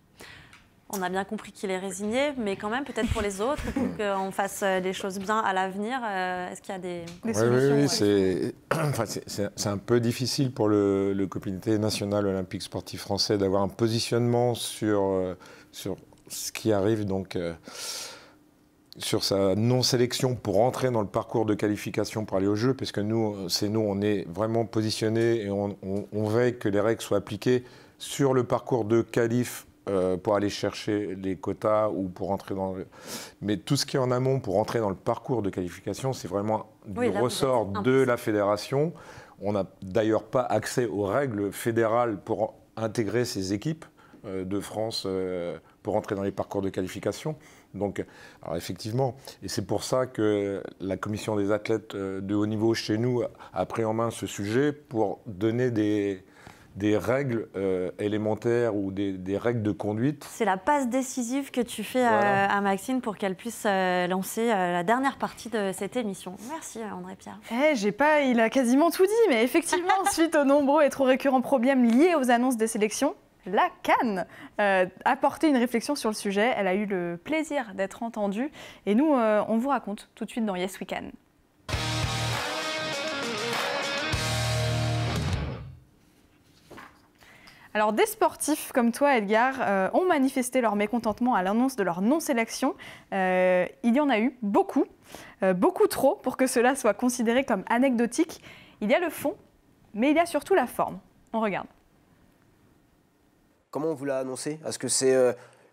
on a bien compris qu'il est résigné, mais quand même, peut-être pour les autres, pour qu'on fasse euh, des choses bien à l'avenir, euh, est-ce qu'il y a des, solutions Oui, oui, c'est un peu difficile pour le, le comité national olympique sportif français d'avoir un positionnement sur, euh, sur ce qui arrive donc sur sa non-sélection pour entrer dans le parcours de qualification pour aller au jeu, puisque nous, c'est nous, on est vraiment positionnés et on, on, veille que les règles soient appliquées sur le parcours de qualif euh, pour aller chercher les quotas ou pour entrer dans Mais tout ce qui est en amont pour entrer dans le parcours de qualification, c'est vraiment du ressort de la fédération. On n'a d'ailleurs pas accès aux règles fédérales pour intégrer ces équipes euh, de France euh, pour entrer dans les parcours de qualification. Donc, effectivement, et c'est pour ça que la commission des athlètes de haut niveau chez nous a pris en main ce sujet pour donner des, des règles euh, élémentaires ou des, règles de conduite. C'est la passe décisive que tu fais euh, à, Maxime Maxine pour qu'elle puisse euh, lancer la dernière partie de cette émission. Merci André-Pierre. Eh, j'ai pas, il a quasiment tout dit, mais effectivement, suite aux nombreux et trop récurrents problèmes liés aux annonces des sélections, la Cannes a porté une réflexion sur le sujet. Elle a eu le plaisir d'être entendue. Et nous, on vous raconte tout de suite dans Yes We Can. Alors, des sportifs comme toi, Edgar, euh, ont manifesté leur mécontentement à l'annonce de leur non-sélection. Euh, il y en a eu beaucoup, euh, beaucoup trop pour que cela soit considéré comme anecdotique. Il y a le fond, mais il y a surtout la forme. On regarde. Comment on vous l'a annoncé Est-ce que c'est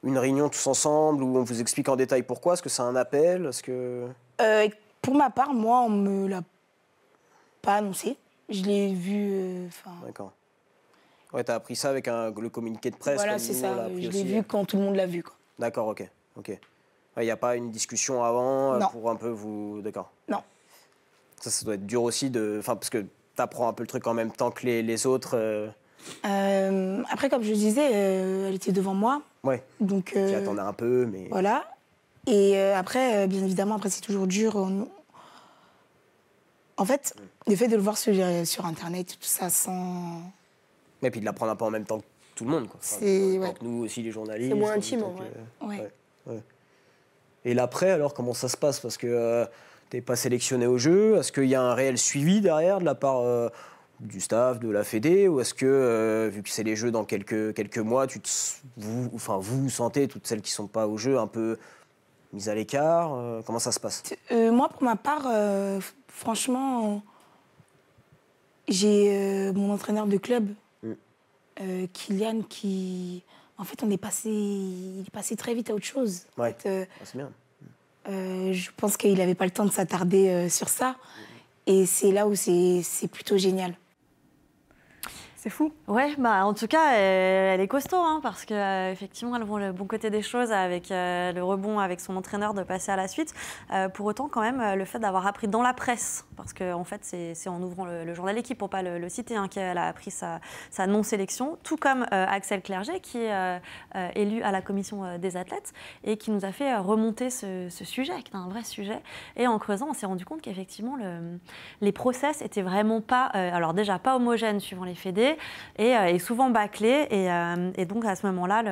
une réunion tous ensemble où on vous explique en détail pourquoi Est-ce que c'est un appel ce que... pour ma part, moi, on me l'a pas annoncé. Je l'ai vu. D'accord. Ouais, t'as appris ça avec un, le communiqué de presse. Voilà, c'est ça. Je l'ai vu quand tout le monde l'a vu. D'accord, ok. ok. Il n'y a pas une discussion avant euh, pour un peu vous. D'accord. Non. Ça, ça doit être dur aussi de. Enfin, parce que t'apprends un peu le truc en même temps que les, les autres. Euh. Euh, après, comme je disais, elle était devant moi. Ouais. Donc. Tu attendais un peu, mais. Voilà. Et après, bien évidemment, après, c'est toujours dur. En fait, le fait de le voir sur, sur Internet, tout ça, sans et puis de prendre un peu en même temps que tout le monde. Quoi. c'est nous aussi les journalistes. C'est moins intime. Euh, Et l'après, alors comment ça se passe Parce que tu euh, t'es pas sélectionné au jeu. Est-ce qu'il y a un réel suivi derrière de la part euh, du staff, de la Fédé Ou est-ce que, vu que c'est les jeux dans quelques, quelques mois, tu vous, enfin, vous sentez, toutes celles qui sont pas au jeu, un peu mises à l'écart Comment ça se passe Moi, pour ma part, franchement, j'ai mon entraîneur de club Kilian, euh, Kylian qui. En fait, on est passé, il est passé très vite à autre chose. Ouais. Euh, ah, c'est bien. Euh, je pense qu'il n'avait pas le temps de s'attarder sur ça. Et c'est là où c'est plutôt génial. C'est fou. Ouais, bah en tout cas, elle est costaud hein, parce que euh, effectivement, elle voit le bon côté des choses avec euh, le rebond avec son entraîneur de passer à la suite. Euh, pour autant, quand même, le fait d'avoir appris dans la presse, parce que en fait, c'est en ouvrant le, journal équipe pour pas le, citer, hein, qu'elle a appris sa, non-sélection, tout comme Axel Clerget qui est élu à la commission des athlètes et qui nous a fait remonter ce, sujet, qui est un vrai sujet. Et en creusant, on s'est rendu compte qu'effectivement, le, les process étaient vraiment pas, alors déjà pas homogènes suivant les fédés et, euh, souvent bâclée. Euh, et, donc à ce moment-là,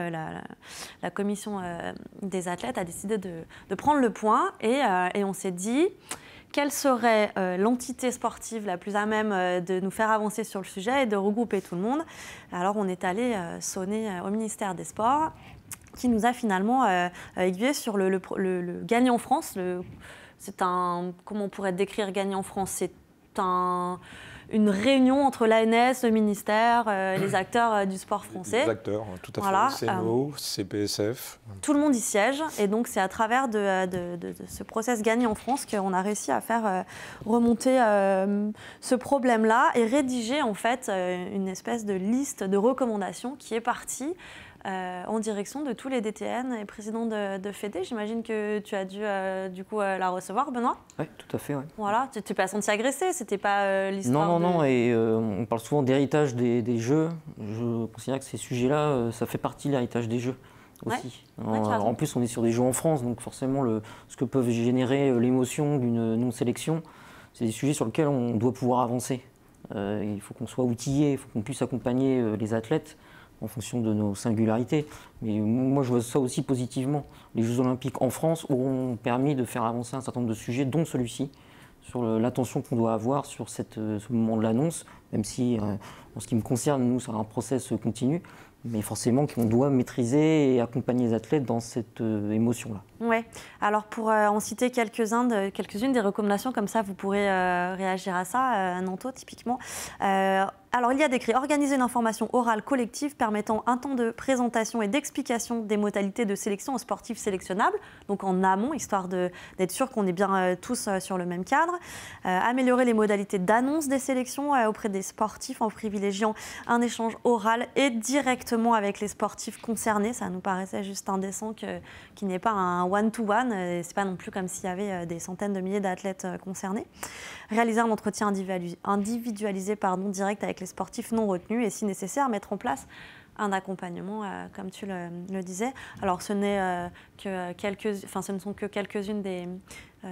la, commission euh, des athlètes a décidé de, prendre le point et, on s'est dit quelle serait l'entité sportive la plus à même de nous faire avancer sur le sujet et de regrouper tout le monde. Alors on est allé sonner au ministère des Sports qui nous a finalement aiguillé sur le, le, le, le gagnant France. C'est un, comment on pourrait décrire gagnant France C'est un une réunion entre l'ANS, le ministère, euh, les acteurs euh, du sport français. Les acteurs, hein, tout à fait. CNO, euh, CPSF. Tout le monde y siège. Et donc, c'est à travers ce process gagné en France qu'on a réussi à faire remonter ce problème-là et rédiger, en fait, une espèce de liste de recommandations qui est partie euh, en direction de tous les DTN et président de, de FEDE. J'imagine que tu as dû euh, du coup euh, la recevoir, Benoît Oui, tout à fait. Voilà, tu t'es pas senti agressé, c'était pas l'histoire. Non, non, non, et on parle souvent d'héritage des, jeux. Je considère que ces sujets-là, ça fait partie de l'héritage des jeux. Aussi. En, plus, on est sur des jeux en France, donc forcément, ce que peuvent générer l'émotion d'une non-sélection, c'est des sujets sur lesquels on doit pouvoir avancer. il faut qu'on soit outillé, il faut qu'on puisse accompagner les athlètes en fonction de nos singularités. Mais moi, je vois ça aussi positivement. Les Jeux Olympiques en France auront permis de faire avancer un certain nombre de sujets, dont celui-ci, sur l'attention qu'on doit avoir sur euh, ce moment de l'annonce, même si euh, en ce qui me concerne, nous, c'est un process continu, mais forcément qu'on doit maîtriser et accompagner les athlètes dans cette euh, émotion-là. Oui, alors pour euh, en citer quelques-unes de, quelques des recommandations, comme ça vous pourrez réagir à ça, Nanto typiquement. alors il y a décrit organiser une information orale collective permettant un temps de présentation et d'explication des modalités de sélection aux sportifs sélectionnables, donc en amont, histoire d'être sûr qu'on est bien tous sur le même cadre. améliorer les modalités d'annonce des sélections auprès des sportifs en privilégiant un échange oral et directement avec les sportifs concernés. Ça nous paraissait juste indécent qu'il n'y ait pas un one-to-one. Ce euh, C'est pas non plus comme s'il y avait euh, des centaines de milliers d'athlètes euh, concernés. Réaliser un entretien individualisé pardon, direct avec les sportifs non retenus et si nécessaire, mettre en place un accompagnement, comme tu le, disais. Alors, ce, n'est, que quelques, enfin, ce ne sont que quelques-unes des, euh,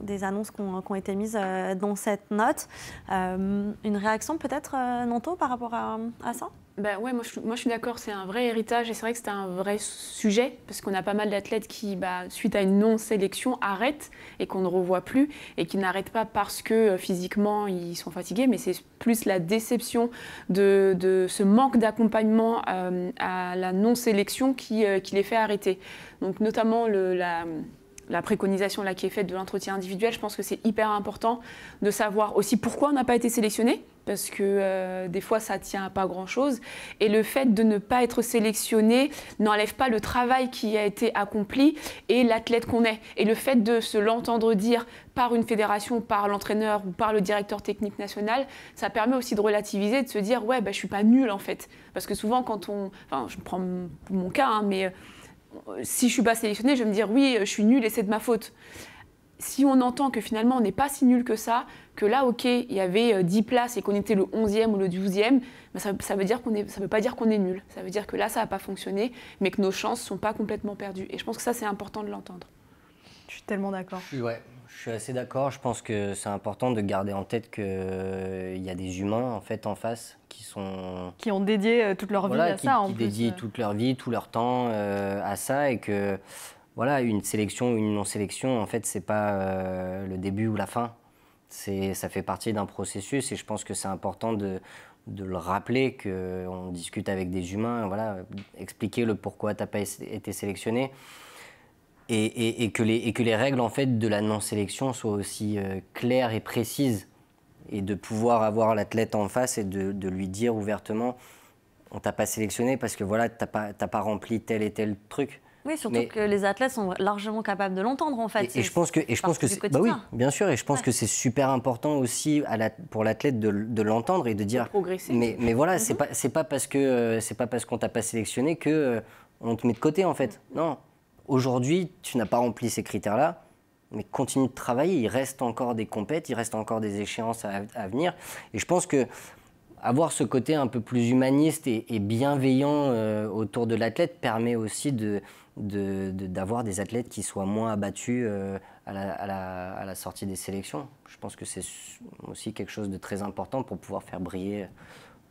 des annonces qui ont, été mises euh, dans cette note. Euh, une réaction peut-être, Nanto, par rapport à, ça ben ouais, moi je, suis d'accord, c'est un vrai héritage et c'est vrai que c'est un vrai sujet parce qu'on a pas mal d'athlètes qui, bah, suite à une non-sélection, arrêtent et qu'on ne revoit plus et qui n'arrêtent pas parce que physiquement ils sont fatigués, mais c'est plus la déception de, ce manque d'accompagnement à la non-sélection qui, qui les fait arrêter. Donc notamment le, la la préconisation là qui est faite de l'entretien individuel, je pense que c'est hyper important de savoir aussi pourquoi on n'a pas été sélectionné, parce que euh, des fois ça ne tient à pas grand chose. Et le fait de ne pas être sélectionné n'enlève pas le travail qui a été accompli et l'athlète qu'on est. Et le fait de se l'entendre dire par une fédération, par l'entraîneur ou par le directeur technique national, ça permet aussi de relativiser, de se dire ouais, bah, je ne suis pas nul en fait. Parce que souvent quand on, enfin je prends mon cas, hein, mais euh, si je suis pas sélectionnée, je vais me dire oui, je suis nulle et c'est de ma faute. Si on entend que finalement on n'est pas si nul que ça, que là, ok, il y avait 10 euh, places et qu'on était le 11e ou le 12e, ben, ça, ça veut veut pas dire qu'on est nul. Ça veut dire que là, ça n'a pas fonctionné, mais que nos chances sont pas complètement perdues. Et je pense que ça, c'est important de l'entendre. Je suis tellement d'accord. Ouais, je suis assez d'accord. Je pense que c'est important de garder en tête qu'il euh, y a des humains en fait en face qui sont qui ont dédié euh, toute leur vie à ça. Qui dédient euh. toute leur vie, tout leur temps à ça et que voilà une sélection ou une non sélection en fait c'est pas le début ou la fin. C'est ça fait partie d'un processus et je pense que c'est important de de le rappeler qu'on discute avec des humains, voilà, expliquer le pourquoi t'as pas été sélectionné. Et, que les, et que les règles en fait de la non-sélection soient aussi euh, claires et précises et de pouvoir avoir l'athlète en face et de, lui dire ouvertement on t'a pas sélectionné parce que voilà t'as pas pas rempli tel et tel truc. Oui, surtout que les athlètes sont largement capables de l'entendre en fait. Et, je pense que et je pense que bah oui, bien sûr et je pense que c'est super important aussi à pour l'athlète de, l'entendre et de dire. Progresser. Mais, mais voilà ce mhm. n'est c'est pas c'est pas parce que euh, c'est pas parce qu'on t'a pas sélectionné que euh, on te met de côté en fait. Non, Aujourd'hui, tu n'as pas rempli ces critères-là, mais continue de travailler. Il reste encore des compètes, il reste encore des échéances à, venir. Et je pense que avoir ce côté un peu plus humaniste et, bienveillant euh, autour de l'athlète permet aussi d'avoir des athlètes qui soient moins abattus euh, à, la, sortie des sélections. Je pense que c'est aussi quelque chose de très important pour pouvoir faire briller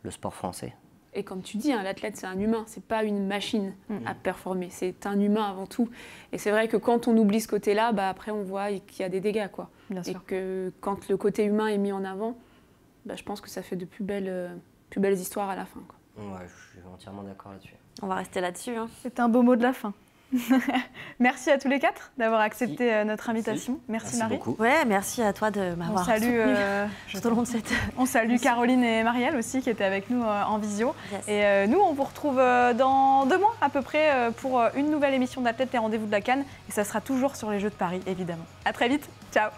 le sport français. Et comme tu dis, hein, l'athlète, c'est un humain, c'est pas une machine mm, mm. à performer, c'est un humain avant tout. Et c'est vrai que quand on oublie ce côté-là, bah, après, on voit qu'il y a des dégâts. Quoi. et que quand le côté humain est mis en avant, bah, je pense que ça fait de plus belles, euh, plus belles histoires à la fin. je suis entièrement d'accord là-dessus. On va rester là-dessus. Hein. c'est un beau mot de la fin. merci à tous les quatre d'avoir accepté euh, notre invitation. Merci, Marie. Ouais, merci à toi de m'avoir on euh, On salue Caroline et Marielle aussi qui étaient avec nous euh, en visio. Et nous, on vous retrouve dans deux mois à peu près pour une nouvelle émission d'Athlète et Rendez-vous de la Cannes. Et ça sera toujours sur les Jeux de Paris, évidemment. À très vite. Ciao.